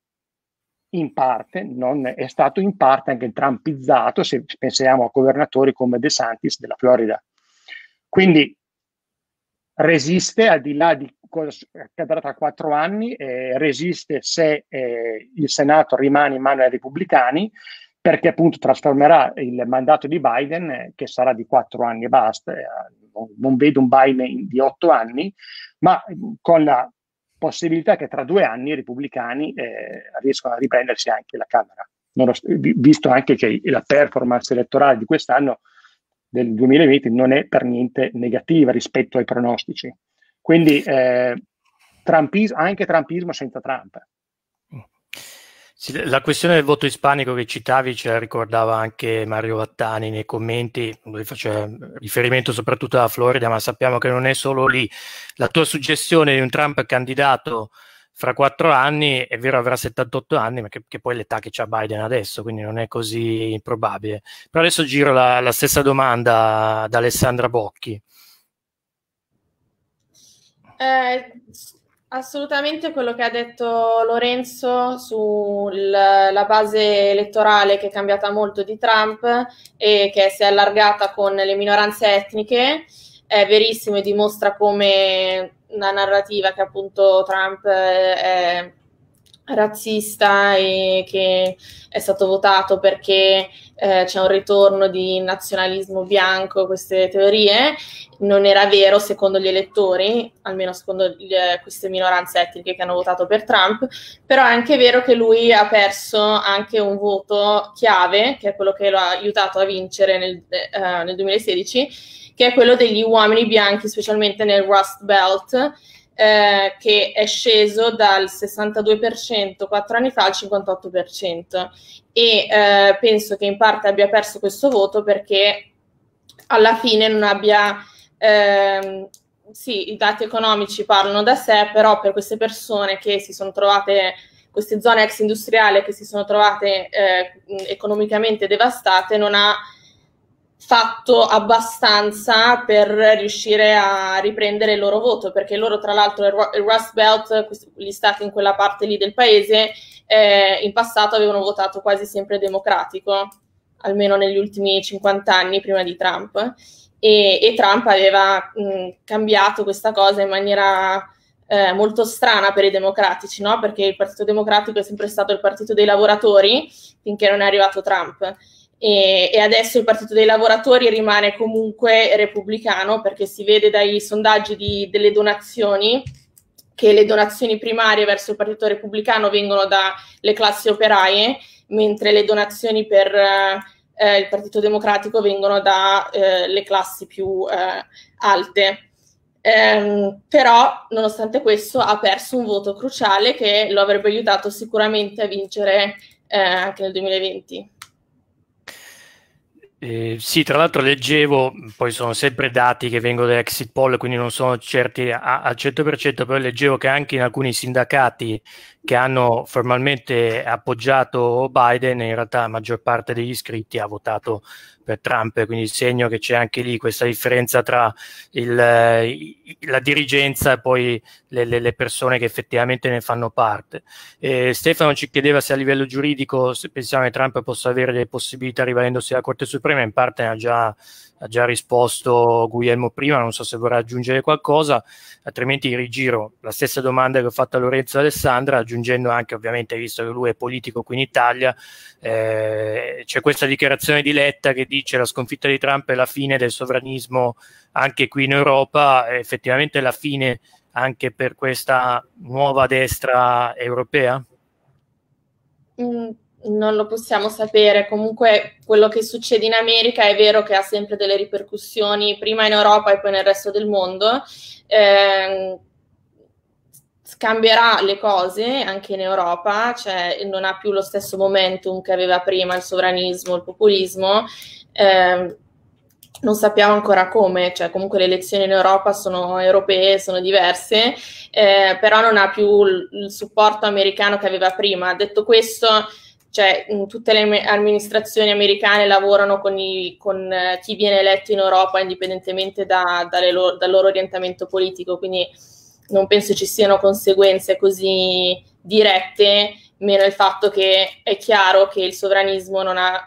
in parte non è stato in parte anche trampizzato se pensiamo a governatori come De Santis della Florida. Quindi resiste al di là di cosa accadrà tra quattro anni, eh, resiste se eh, il Senato rimane in mano ai repubblicani perché appunto trasformerà il mandato di Biden, eh, che sarà di quattro anni e basta, eh, non vedo un Biden di otto anni, ma mm, con la possibilità che tra due anni i repubblicani eh, riescano a riprendersi anche la Camera, nost- visto anche che la performance elettorale di quest'anno, del 2020, non è per niente negativa rispetto ai pronostici. Quindi eh, Trumpismo, anche Trumpismo senza Trump. Sì, la questione del voto ispanico che citavi ce la ricordava anche Mario Vattani nei commenti, lui faceva riferimento soprattutto alla Florida, ma sappiamo che non è solo lì. La tua suggestione di un Trump candidato fra quattro anni, è vero avrà 78 anni, ma che, che poi l'età che ha Biden adesso, quindi non è così improbabile. Però adesso giro la, la stessa domanda ad Alessandra Bocchi. Eh, Assolutamente quello che ha detto Lorenzo sulla base elettorale che è cambiata molto di Trump e che si è allargata con le minoranze etniche è verissimo e dimostra come la narrativa che appunto Trump è razzista e che è stato votato perché eh, c'è un ritorno di nazionalismo bianco, queste teorie, non era vero secondo gli elettori, almeno secondo gli, eh, queste minoranze etniche che hanno votato per Trump, però è anche vero che lui ha perso anche un voto chiave, che è quello che lo ha aiutato a vincere nel, eh, eh nel 2016, che è quello degli uomini bianchi, specialmente nel Rust Belt, eh, che è sceso dal 62% quattro anni fa al 58% e eh, penso che in parte abbia perso questo voto perché alla fine non abbia... Ehm, sì, i dati economici parlano da sé, però per queste persone che si sono trovate, queste zone ex industriali che si sono trovate eh, economicamente devastate, non ha fatto abbastanza per riuscire a riprendere il loro voto, perché loro tra l'altro il Rust Belt, gli stati in quella parte lì del paese, eh, in passato avevano votato quasi sempre democratico, almeno negli ultimi 50 anni prima di Trump. E, e Trump aveva mh, cambiato questa cosa in maniera eh, molto strana per i democratici, no? perché il Partito Democratico è sempre stato il partito dei lavoratori finché non è arrivato Trump. E, e, adesso il Partito dei Lavoratori rimane comunque repubblicano perché si vede dai sondaggi di, delle donazioni che le donazioni primarie verso il Partito Repubblicano vengono dalle classi operaie, mentre le donazioni per eh, eh il Partito Democratico vengono dalle eh, classi più eh, alte. Ehm, però, nonostante questo, ha perso un voto cruciale che lo avrebbe aiutato sicuramente a vincere eh, anche nel 2020. Eh, sì, tra l'altro leggevo, poi sono sempre dati che vengono da exit poll, quindi non sono certi al 100%, però leggevo che anche in alcuni sindacati che hanno formalmente appoggiato Biden, in realtà la maggior parte degli iscritti ha votato per Trump, quindi il segno che c'è anche lì questa differenza tra il, la dirigenza e poi le, le, persone che effettivamente ne fanno parte. Eh, Stefano ci chiedeva se a livello giuridico se pensiamo che Trump possa avere delle possibilità rivalendosi alla Corte Suprema, in parte ne ha già ha già risposto Guglielmo prima, non so se vorrà aggiungere qualcosa, altrimenti rigiro la stessa domanda che ho fatto a Lorenzo Alessandra, aggiungendo anche ovviamente, visto che lui è politico qui in Italia, eh, c'è questa dichiarazione di Letta che dice la sconfitta di Trump è la fine del sovranismo anche qui in Europa, è effettivamente la fine anche per questa nuova destra europea? Mm non lo possiamo sapere. Comunque quello che succede in America è vero che ha sempre delle ripercussioni, prima in Europa e poi nel resto del mondo. Eh, cambierà le cose anche in Europa, cioè non ha più lo stesso momentum che aveva prima il sovranismo, il populismo. Eh, non sappiamo ancora come, cioè comunque le elezioni in Europa sono europee, sono diverse, eh, però non ha più il supporto americano che aveva prima. Detto questo, cioè mm, tutte le amministrazioni americane lavorano con, i, con eh, chi viene eletto in Europa indipendentemente da, loro, dal loro orientamento politico, quindi non penso ci siano conseguenze così dirette, meno il fatto che è chiaro che il sovranismo non ha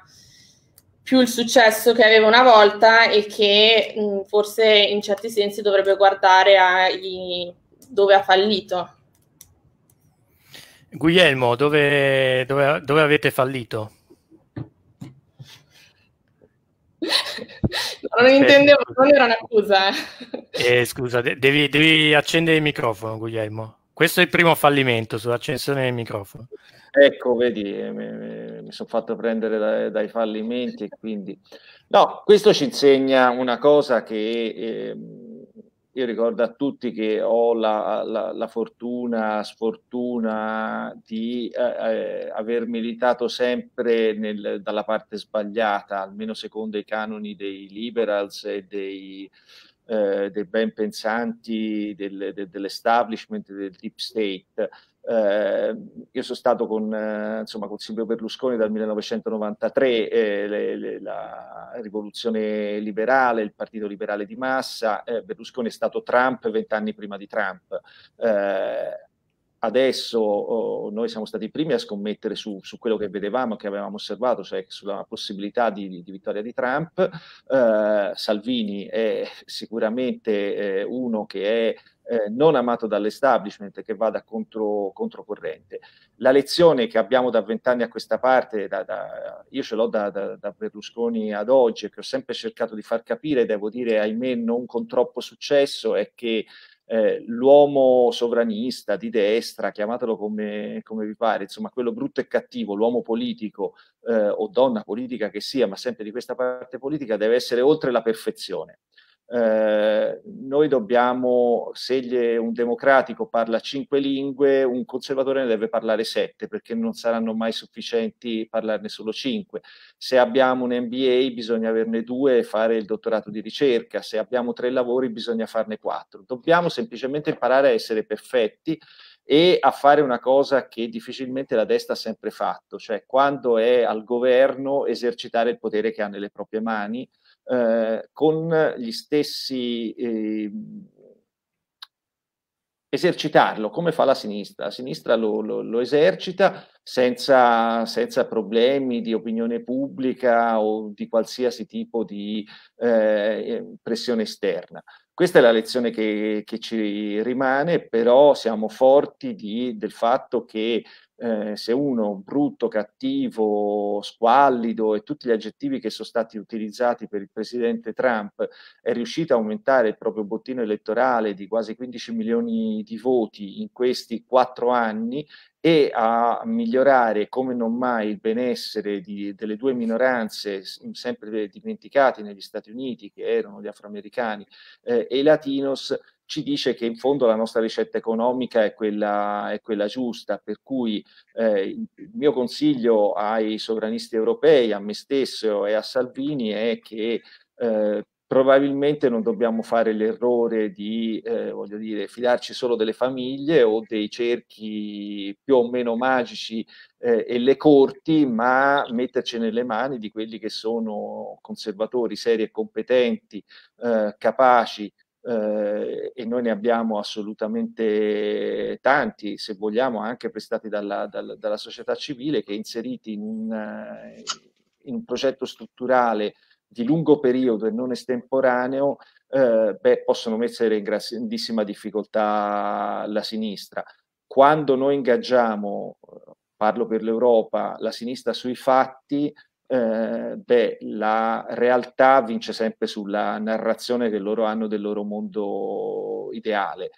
più il successo che aveva una volta e che mh, mm, forse in certi sensi dovrebbe guardare agli, dove ha fallito. Guglielmo, dove, dove, dove avete fallito? non intendevo, eh, non era un'accusa. Eh, eh scusa, devi, devi, accendere il microfono, Guglielmo. Questo è il primo fallimento sull'accensione del microfono. Ecco, vedi, mi, mi sono fatto prendere da, dai fallimenti e quindi... No, questo ci insegna una cosa che eh, io ricordo a tutti che ho la, la, la fortuna, sfortuna di eh, eh, aver militato sempre nel, dalla parte sbagliata, almeno secondo i canoni dei liberals e dei, eh, dei ben pensanti del, del, dell'establishment, del deep state eh, io sono stato con, eh, insomma, con, Silvio Berlusconi dal 1993, eh, le, le, la rivoluzione liberale, il partito liberale di massa, eh, Berlusconi è stato Trump vent'anni prima di Trump. Eh, adesso oh, noi siamo stati i primi a scommettere su, su, quello che vedevamo, che avevamo osservato, cioè sulla possibilità di, di vittoria di Trump. Eh, Salvini è sicuramente uno che è eh, non amato dall'establishment che vada contro, controcorrente. La lezione che abbiamo da vent'anni a questa parte, da, da, io ce l'ho da, da, Berlusconi ad oggi, che ho sempre cercato di far capire, devo dire ahimè non con troppo successo, è che eh, l'uomo sovranista di destra, chiamatelo come, come, vi pare, insomma quello brutto e cattivo, l'uomo politico eh, o donna politica che sia, ma sempre di questa parte politica, deve essere oltre la perfezione eh, noi dobbiamo, se un democratico parla cinque lingue, un conservatore ne deve parlare sette perché non saranno mai sufficienti parlarne solo cinque. Se abbiamo un MBA bisogna averne due e fare il dottorato di ricerca, se abbiamo tre lavori bisogna farne quattro. Dobbiamo semplicemente imparare a essere perfetti e a fare una cosa che difficilmente la destra ha sempre fatto, cioè quando è al governo esercitare il potere che ha nelle proprie mani eh, con gli stessi... Eh, esercitarlo come fa la sinistra. La sinistra lo, lo, lo esercita senza, senza, problemi di opinione pubblica o di qualsiasi tipo di eh, ehm, pressione esterna. Questa è la lezione che, che ci rimane, però siamo forti di, del fatto che eh, se uno brutto, cattivo, squallido e tutti gli aggettivi che sono stati utilizzati per il presidente Trump è riuscito a aumentare il proprio bottino elettorale di quasi 15 milioni di voti in questi quattro anni, e a migliorare come non mai il benessere di, delle due minoranze sempre dimenticate negli Stati Uniti, che erano gli afroamericani eh, e i latinos, ci dice che in fondo la nostra ricetta economica è quella, è quella giusta, per cui eh, il mio consiglio ai sovranisti europei, a me stesso e a Salvini è che eh, probabilmente non dobbiamo fare l'errore di eh, voglio dire, fidarci solo delle famiglie o dei cerchi più o meno magici eh, e le corti, ma metterci nelle mani di quelli che sono conservatori seri e competenti, eh, capaci. Eh, e noi ne abbiamo assolutamente tanti, se vogliamo, anche prestati dalla, dalla, dalla società civile che inseriti in eh, in un progetto strutturale di lungo periodo e non estemporaneo, eh, beh, possono mettere in grandissima difficoltà la sinistra. Quando noi ingaggiamo, eh, parlo per l'Europa, la sinistra sui fatti, eh, beh, la realtà vince sempre sulla narrazione che loro hanno del loro mondo ideale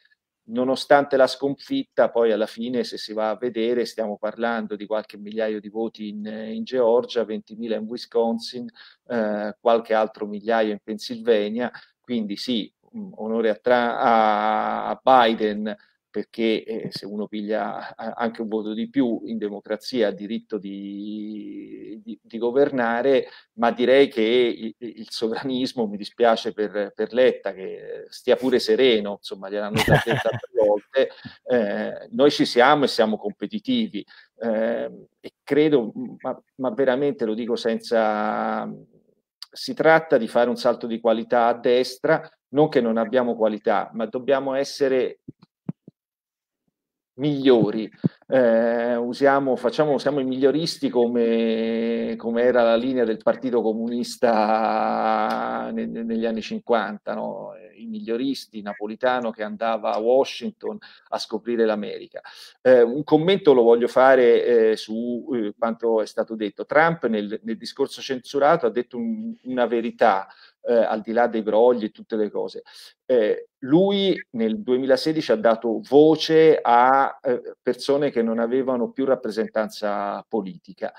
nonostante la sconfitta, poi alla fine, se si va a vedere, stiamo parlando di qualche migliaio di voti in, in Georgia, 20.000 in Wisconsin, eh, qualche altro migliaio in Pennsylvania. Quindi sì, onore a, tra- a Biden, perché eh, se uno piglia anche un voto di più in democrazia ha diritto di, di, di governare, ma direi che il, il sovranismo, mi dispiace per, per, Letta, che stia pure sereno, insomma gliel'hanno già detto tre volte, eh, noi ci siamo e siamo competitivi eh, e credo, ma, ma veramente lo dico senza... Si tratta di fare un salto di qualità a destra, non che non abbiamo qualità, ma dobbiamo essere migliori. Eh, usiamo, facciamo, usiamo i miglioristi come, come, era la linea del Partito Comunista ne, negli anni 50. No? i miglioristi, Napolitano che andava a Washington a scoprire l'America. Eh, un commento lo voglio fare eh, su eh, quanto è stato detto. Trump nel, nel discorso censurato ha detto un, una verità. Eh, al di là dei brogli e tutte le cose, eh, lui nel 2016 ha dato voce a eh, persone che non avevano più rappresentanza politica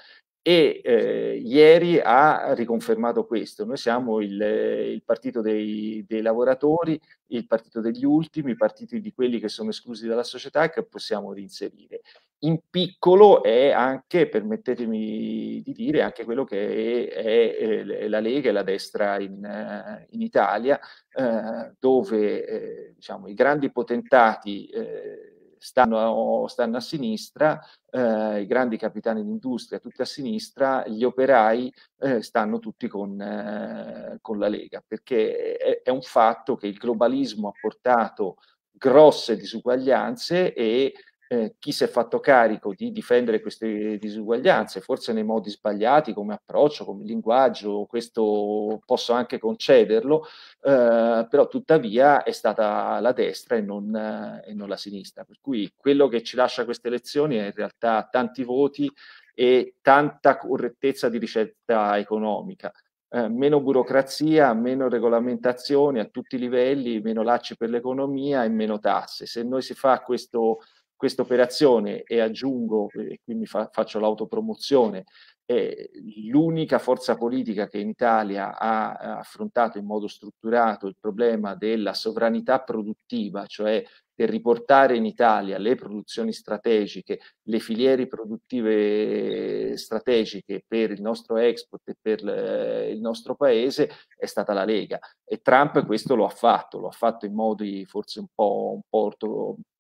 e eh, ieri ha riconfermato questo. Noi siamo il, il partito dei, dei, lavoratori, il partito degli ultimi, i partiti di quelli che sono esclusi dalla società e che possiamo reinserire. In piccolo è anche, permettetemi di dire, anche quello che è, è, è eh, la Lega e la destra in, eh, in Italia, eh, dove eh, diciamo, i grandi potentati eh, stanno, stanno a sinistra, eh, i grandi capitani d'industria tutti a sinistra, gli operai eh, stanno tutti con, eh, con, la Lega, perché è, è un fatto che il globalismo ha portato grosse disuguaglianze e eh, chi si è fatto carico di difendere queste disuguaglianze, forse nei modi sbagliati come approccio, come linguaggio, questo posso anche concederlo, eh, però tuttavia è stata la destra e non, eh, e non, la sinistra. Per cui quello che ci lascia queste elezioni è in realtà tanti voti e tanta correttezza di ricetta economica. Eh, meno burocrazia, meno regolamentazione a tutti i livelli, meno lacci per l'economia e meno tasse. Se noi si fa questo, questa operazione e aggiungo, e qui mi fa, faccio l'autopromozione, è l'unica forza politica che in Italia ha affrontato in modo strutturato il problema della sovranità produttiva, cioè per riportare in Italia le produzioni strategiche, le filiere produttive strategiche per il nostro export e per eh, il nostro paese, è stata la Lega. E Trump questo lo ha fatto, lo ha fatto in modi forse un po', un po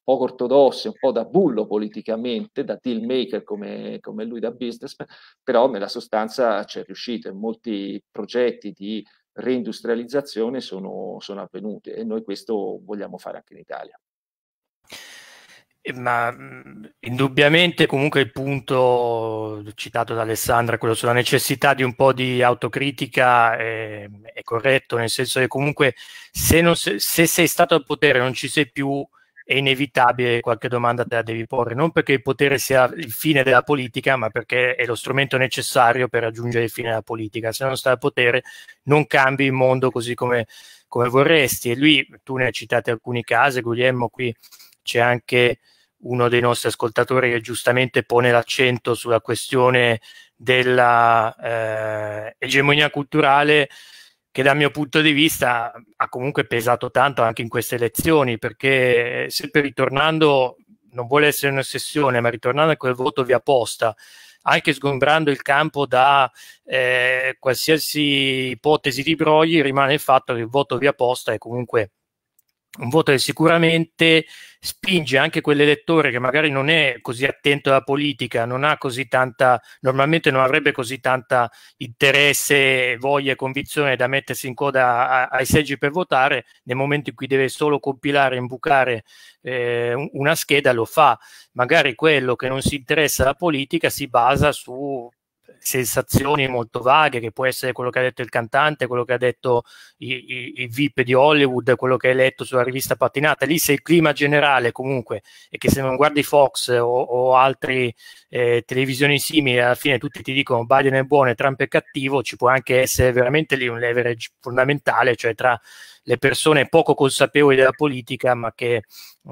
poco ortodosse, un po' da bullo politicamente, da deal maker come, come lui, da businessman, però nella sostanza c'è riuscito e molti progetti di reindustrializzazione sono, sono avvenute e noi questo vogliamo fare anche in Italia eh, ma indubbiamente comunque il punto citato da Alessandra, quello sulla necessità di un po' di autocritica è, ehm, è corretto, nel senso che comunque se, non, se, se, sei stato al potere non ci sei più, è inevitabile qualche domanda te la devi porre, non perché il potere sia il fine della politica, ma perché è lo strumento necessario per raggiungere il fine della politica. Se non sta al potere non cambi il mondo così come, come vorresti. E lui, tu ne hai citate alcuni casi, Guglielmo, qui c'è anche uno dei nostri ascoltatori che giustamente pone l'accento sulla questione della eh, egemonia culturale che dal mio punto di vista ha comunque pesato tanto anche in queste elezioni, perché eh, sempre ritornando, non vuole essere un'ossessione, ma ritornando a quel voto via posta, anche sgombrando il campo da eh, qualsiasi ipotesi di brogli, rimane il fatto che il voto via posta è comunque un voto che sicuramente spinge anche quell'elettore che magari non è così attento alla politica, non ha così tanta, normalmente non avrebbe così tanta interesse, voglia e convinzione da mettersi in coda ai seggi per votare, nel momento in cui deve solo compilare, imbucare eh, una scheda, lo fa. Magari quello che non si interessa alla politica si basa su sensazioni molto vaghe, che può essere quello che ha detto il cantante, quello che ha detto i, i, i VIP di Hollywood, quello che hai letto sulla rivista pattinata. Lì se il clima generale comunque è che se non guardi Fox o, o altre eh, televisioni simili, alla fine tutti ti dicono Biden è buono e Trump è cattivo, ci può anche essere veramente lì un leverage fondamentale, cioè tra le persone poco consapevoli della politica, ma che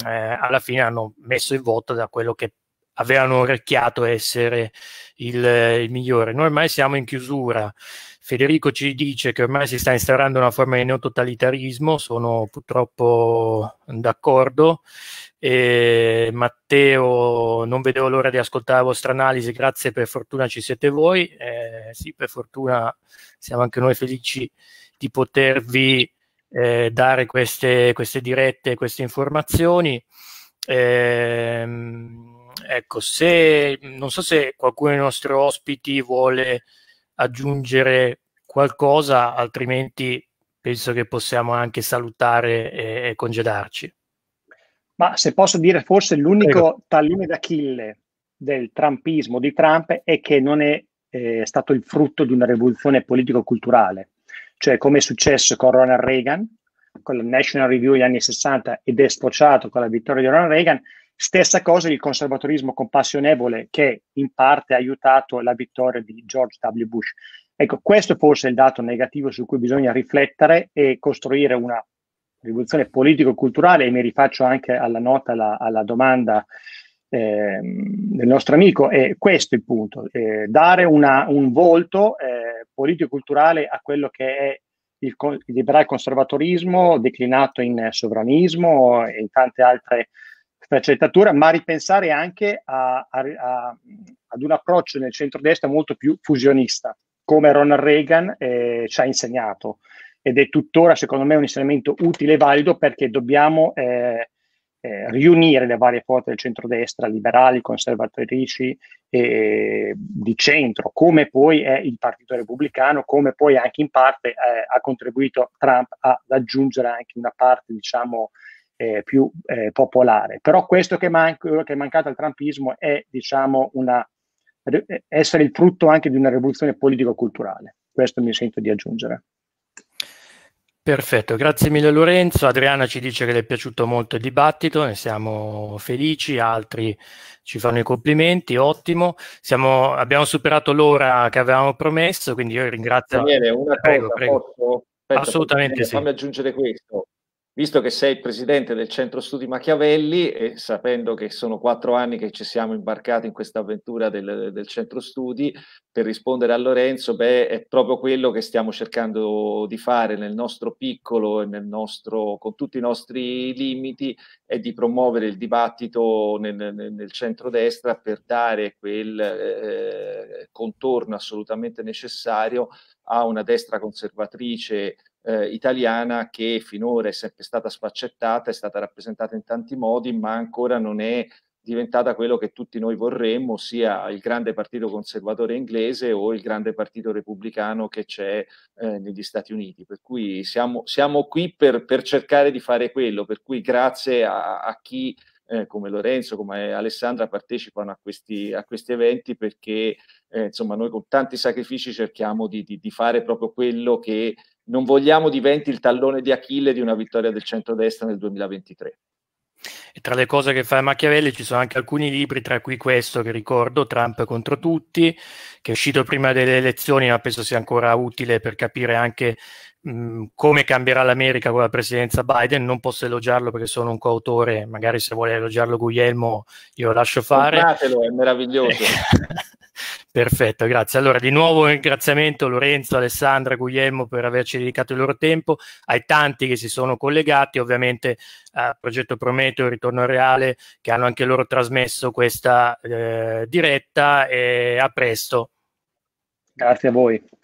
eh, alla fine hanno messo il voto da quello che avevano orecchiato essere il, il migliore. Noi ormai siamo in chiusura. Federico ci dice che ormai si sta instaurando una forma di neototalitarismo, sono purtroppo d'accordo. E Matteo, non vedevo l'ora di ascoltare la vostra analisi, grazie, per fortuna ci siete voi. Eh, sì, per fortuna siamo anche noi felici di potervi eh, dare queste, queste, dirette, queste informazioni. Eh, Ecco, se, non so se qualcuno dei nostri ospiti vuole aggiungere qualcosa, altrimenti penso che possiamo anche salutare e, e congedarci. Ma se posso dire, forse l'unico Prego. tallone d'Achille del trumpismo di Trump è che non è eh, stato il frutto di una rivoluzione politico-culturale, cioè come è successo con Ronald Reagan, con la National Review degli anni 60 ed è sfociato con la vittoria di Ronald Reagan, Stessa cosa il conservatorismo compassionevole che in parte ha aiutato la vittoria di George W. Bush. Ecco, questo forse è il dato negativo su cui bisogna riflettere e costruire una rivoluzione politico-culturale e mi rifaccio anche alla nota, alla, alla domanda eh, del nostro amico, è questo il punto, eh, dare una, un volto eh, politico-culturale a quello che è il, il liberal conservatorismo declinato in sovranismo e in tante altre sfaccettatura, ma ripensare anche a, a, a, ad un approccio nel centrodestra molto più fusionista, come Ronald Reagan eh, ci ha insegnato. Ed è tuttora, secondo me, un insegnamento utile e valido perché dobbiamo eh, eh, riunire le varie forze del centrodestra, liberali, conservatrici, e di centro, come poi è il Partito Repubblicano, come poi anche in parte eh, ha contribuito Trump ad aggiungere anche una parte, diciamo, eh, eh, più eh, popolare. Però questo che, manco, che, è mancato al trumpismo è, diciamo, una, essere il frutto anche di una rivoluzione politico-culturale. Questo mi sento di aggiungere. Perfetto, grazie mille Lorenzo. Adriana ci dice che le è piaciuto molto il dibattito, ne siamo felici, altri ci fanno i complimenti, ottimo. Siamo, abbiamo superato l'ora che avevamo promesso, quindi io ringrazio. Daniele, una prego, cosa prego. posso? Aspetta, Assolutamente posso, sì. Fammi aggiungere questo visto che sei presidente del Centro Studi Machiavelli e sapendo che sono quattro anni che ci siamo imbarcati in questa avventura del, del, Centro Studi, per rispondere a Lorenzo, beh, è proprio quello che stiamo cercando di fare nel nostro piccolo e nel nostro, con tutti i nostri limiti, è di promuovere il dibattito nel, nel, nel centrodestra per dare quel eh, contorno assolutamente necessario a una destra conservatrice eh, italiana che finora è sempre stata sfaccettata, è stata rappresentata in tanti modi, ma ancora non è diventata quello che tutti noi vorremmo, sia il grande partito conservatore inglese o il grande partito repubblicano che c'è eh, negli Stati Uniti. Per cui siamo, siamo qui per, per, cercare di fare quello, per cui grazie a, a chi eh, come Lorenzo, come Alessandra partecipano a questi, a questi eventi perché eh, insomma noi con tanti sacrifici cerchiamo di, di, di fare proprio quello che non vogliamo diventi il tallone di Achille di una vittoria del centrodestra nel 2023. E tra le cose che fa Machiavelli ci sono anche alcuni libri, tra cui questo che ricordo, Trump contro tutti, che è uscito prima delle elezioni, ma penso sia ancora utile per capire anche mh, mm, come cambierà l'America con la presidenza Biden. Non posso elogiarlo perché sono un coautore, magari se vuole elogiarlo Guglielmo io lo lascio fare. Compratelo, è meraviglioso. Perfetto, grazie. Allora, di nuovo un ringraziamento Lorenzo, Alessandra, Guglielmo per averci dedicato il loro tempo, ai tanti che si sono collegati, ovviamente a Progetto Prometeo, Ritorno Reale, che hanno anche loro trasmesso questa eh, diretta e a presto. Grazie a voi.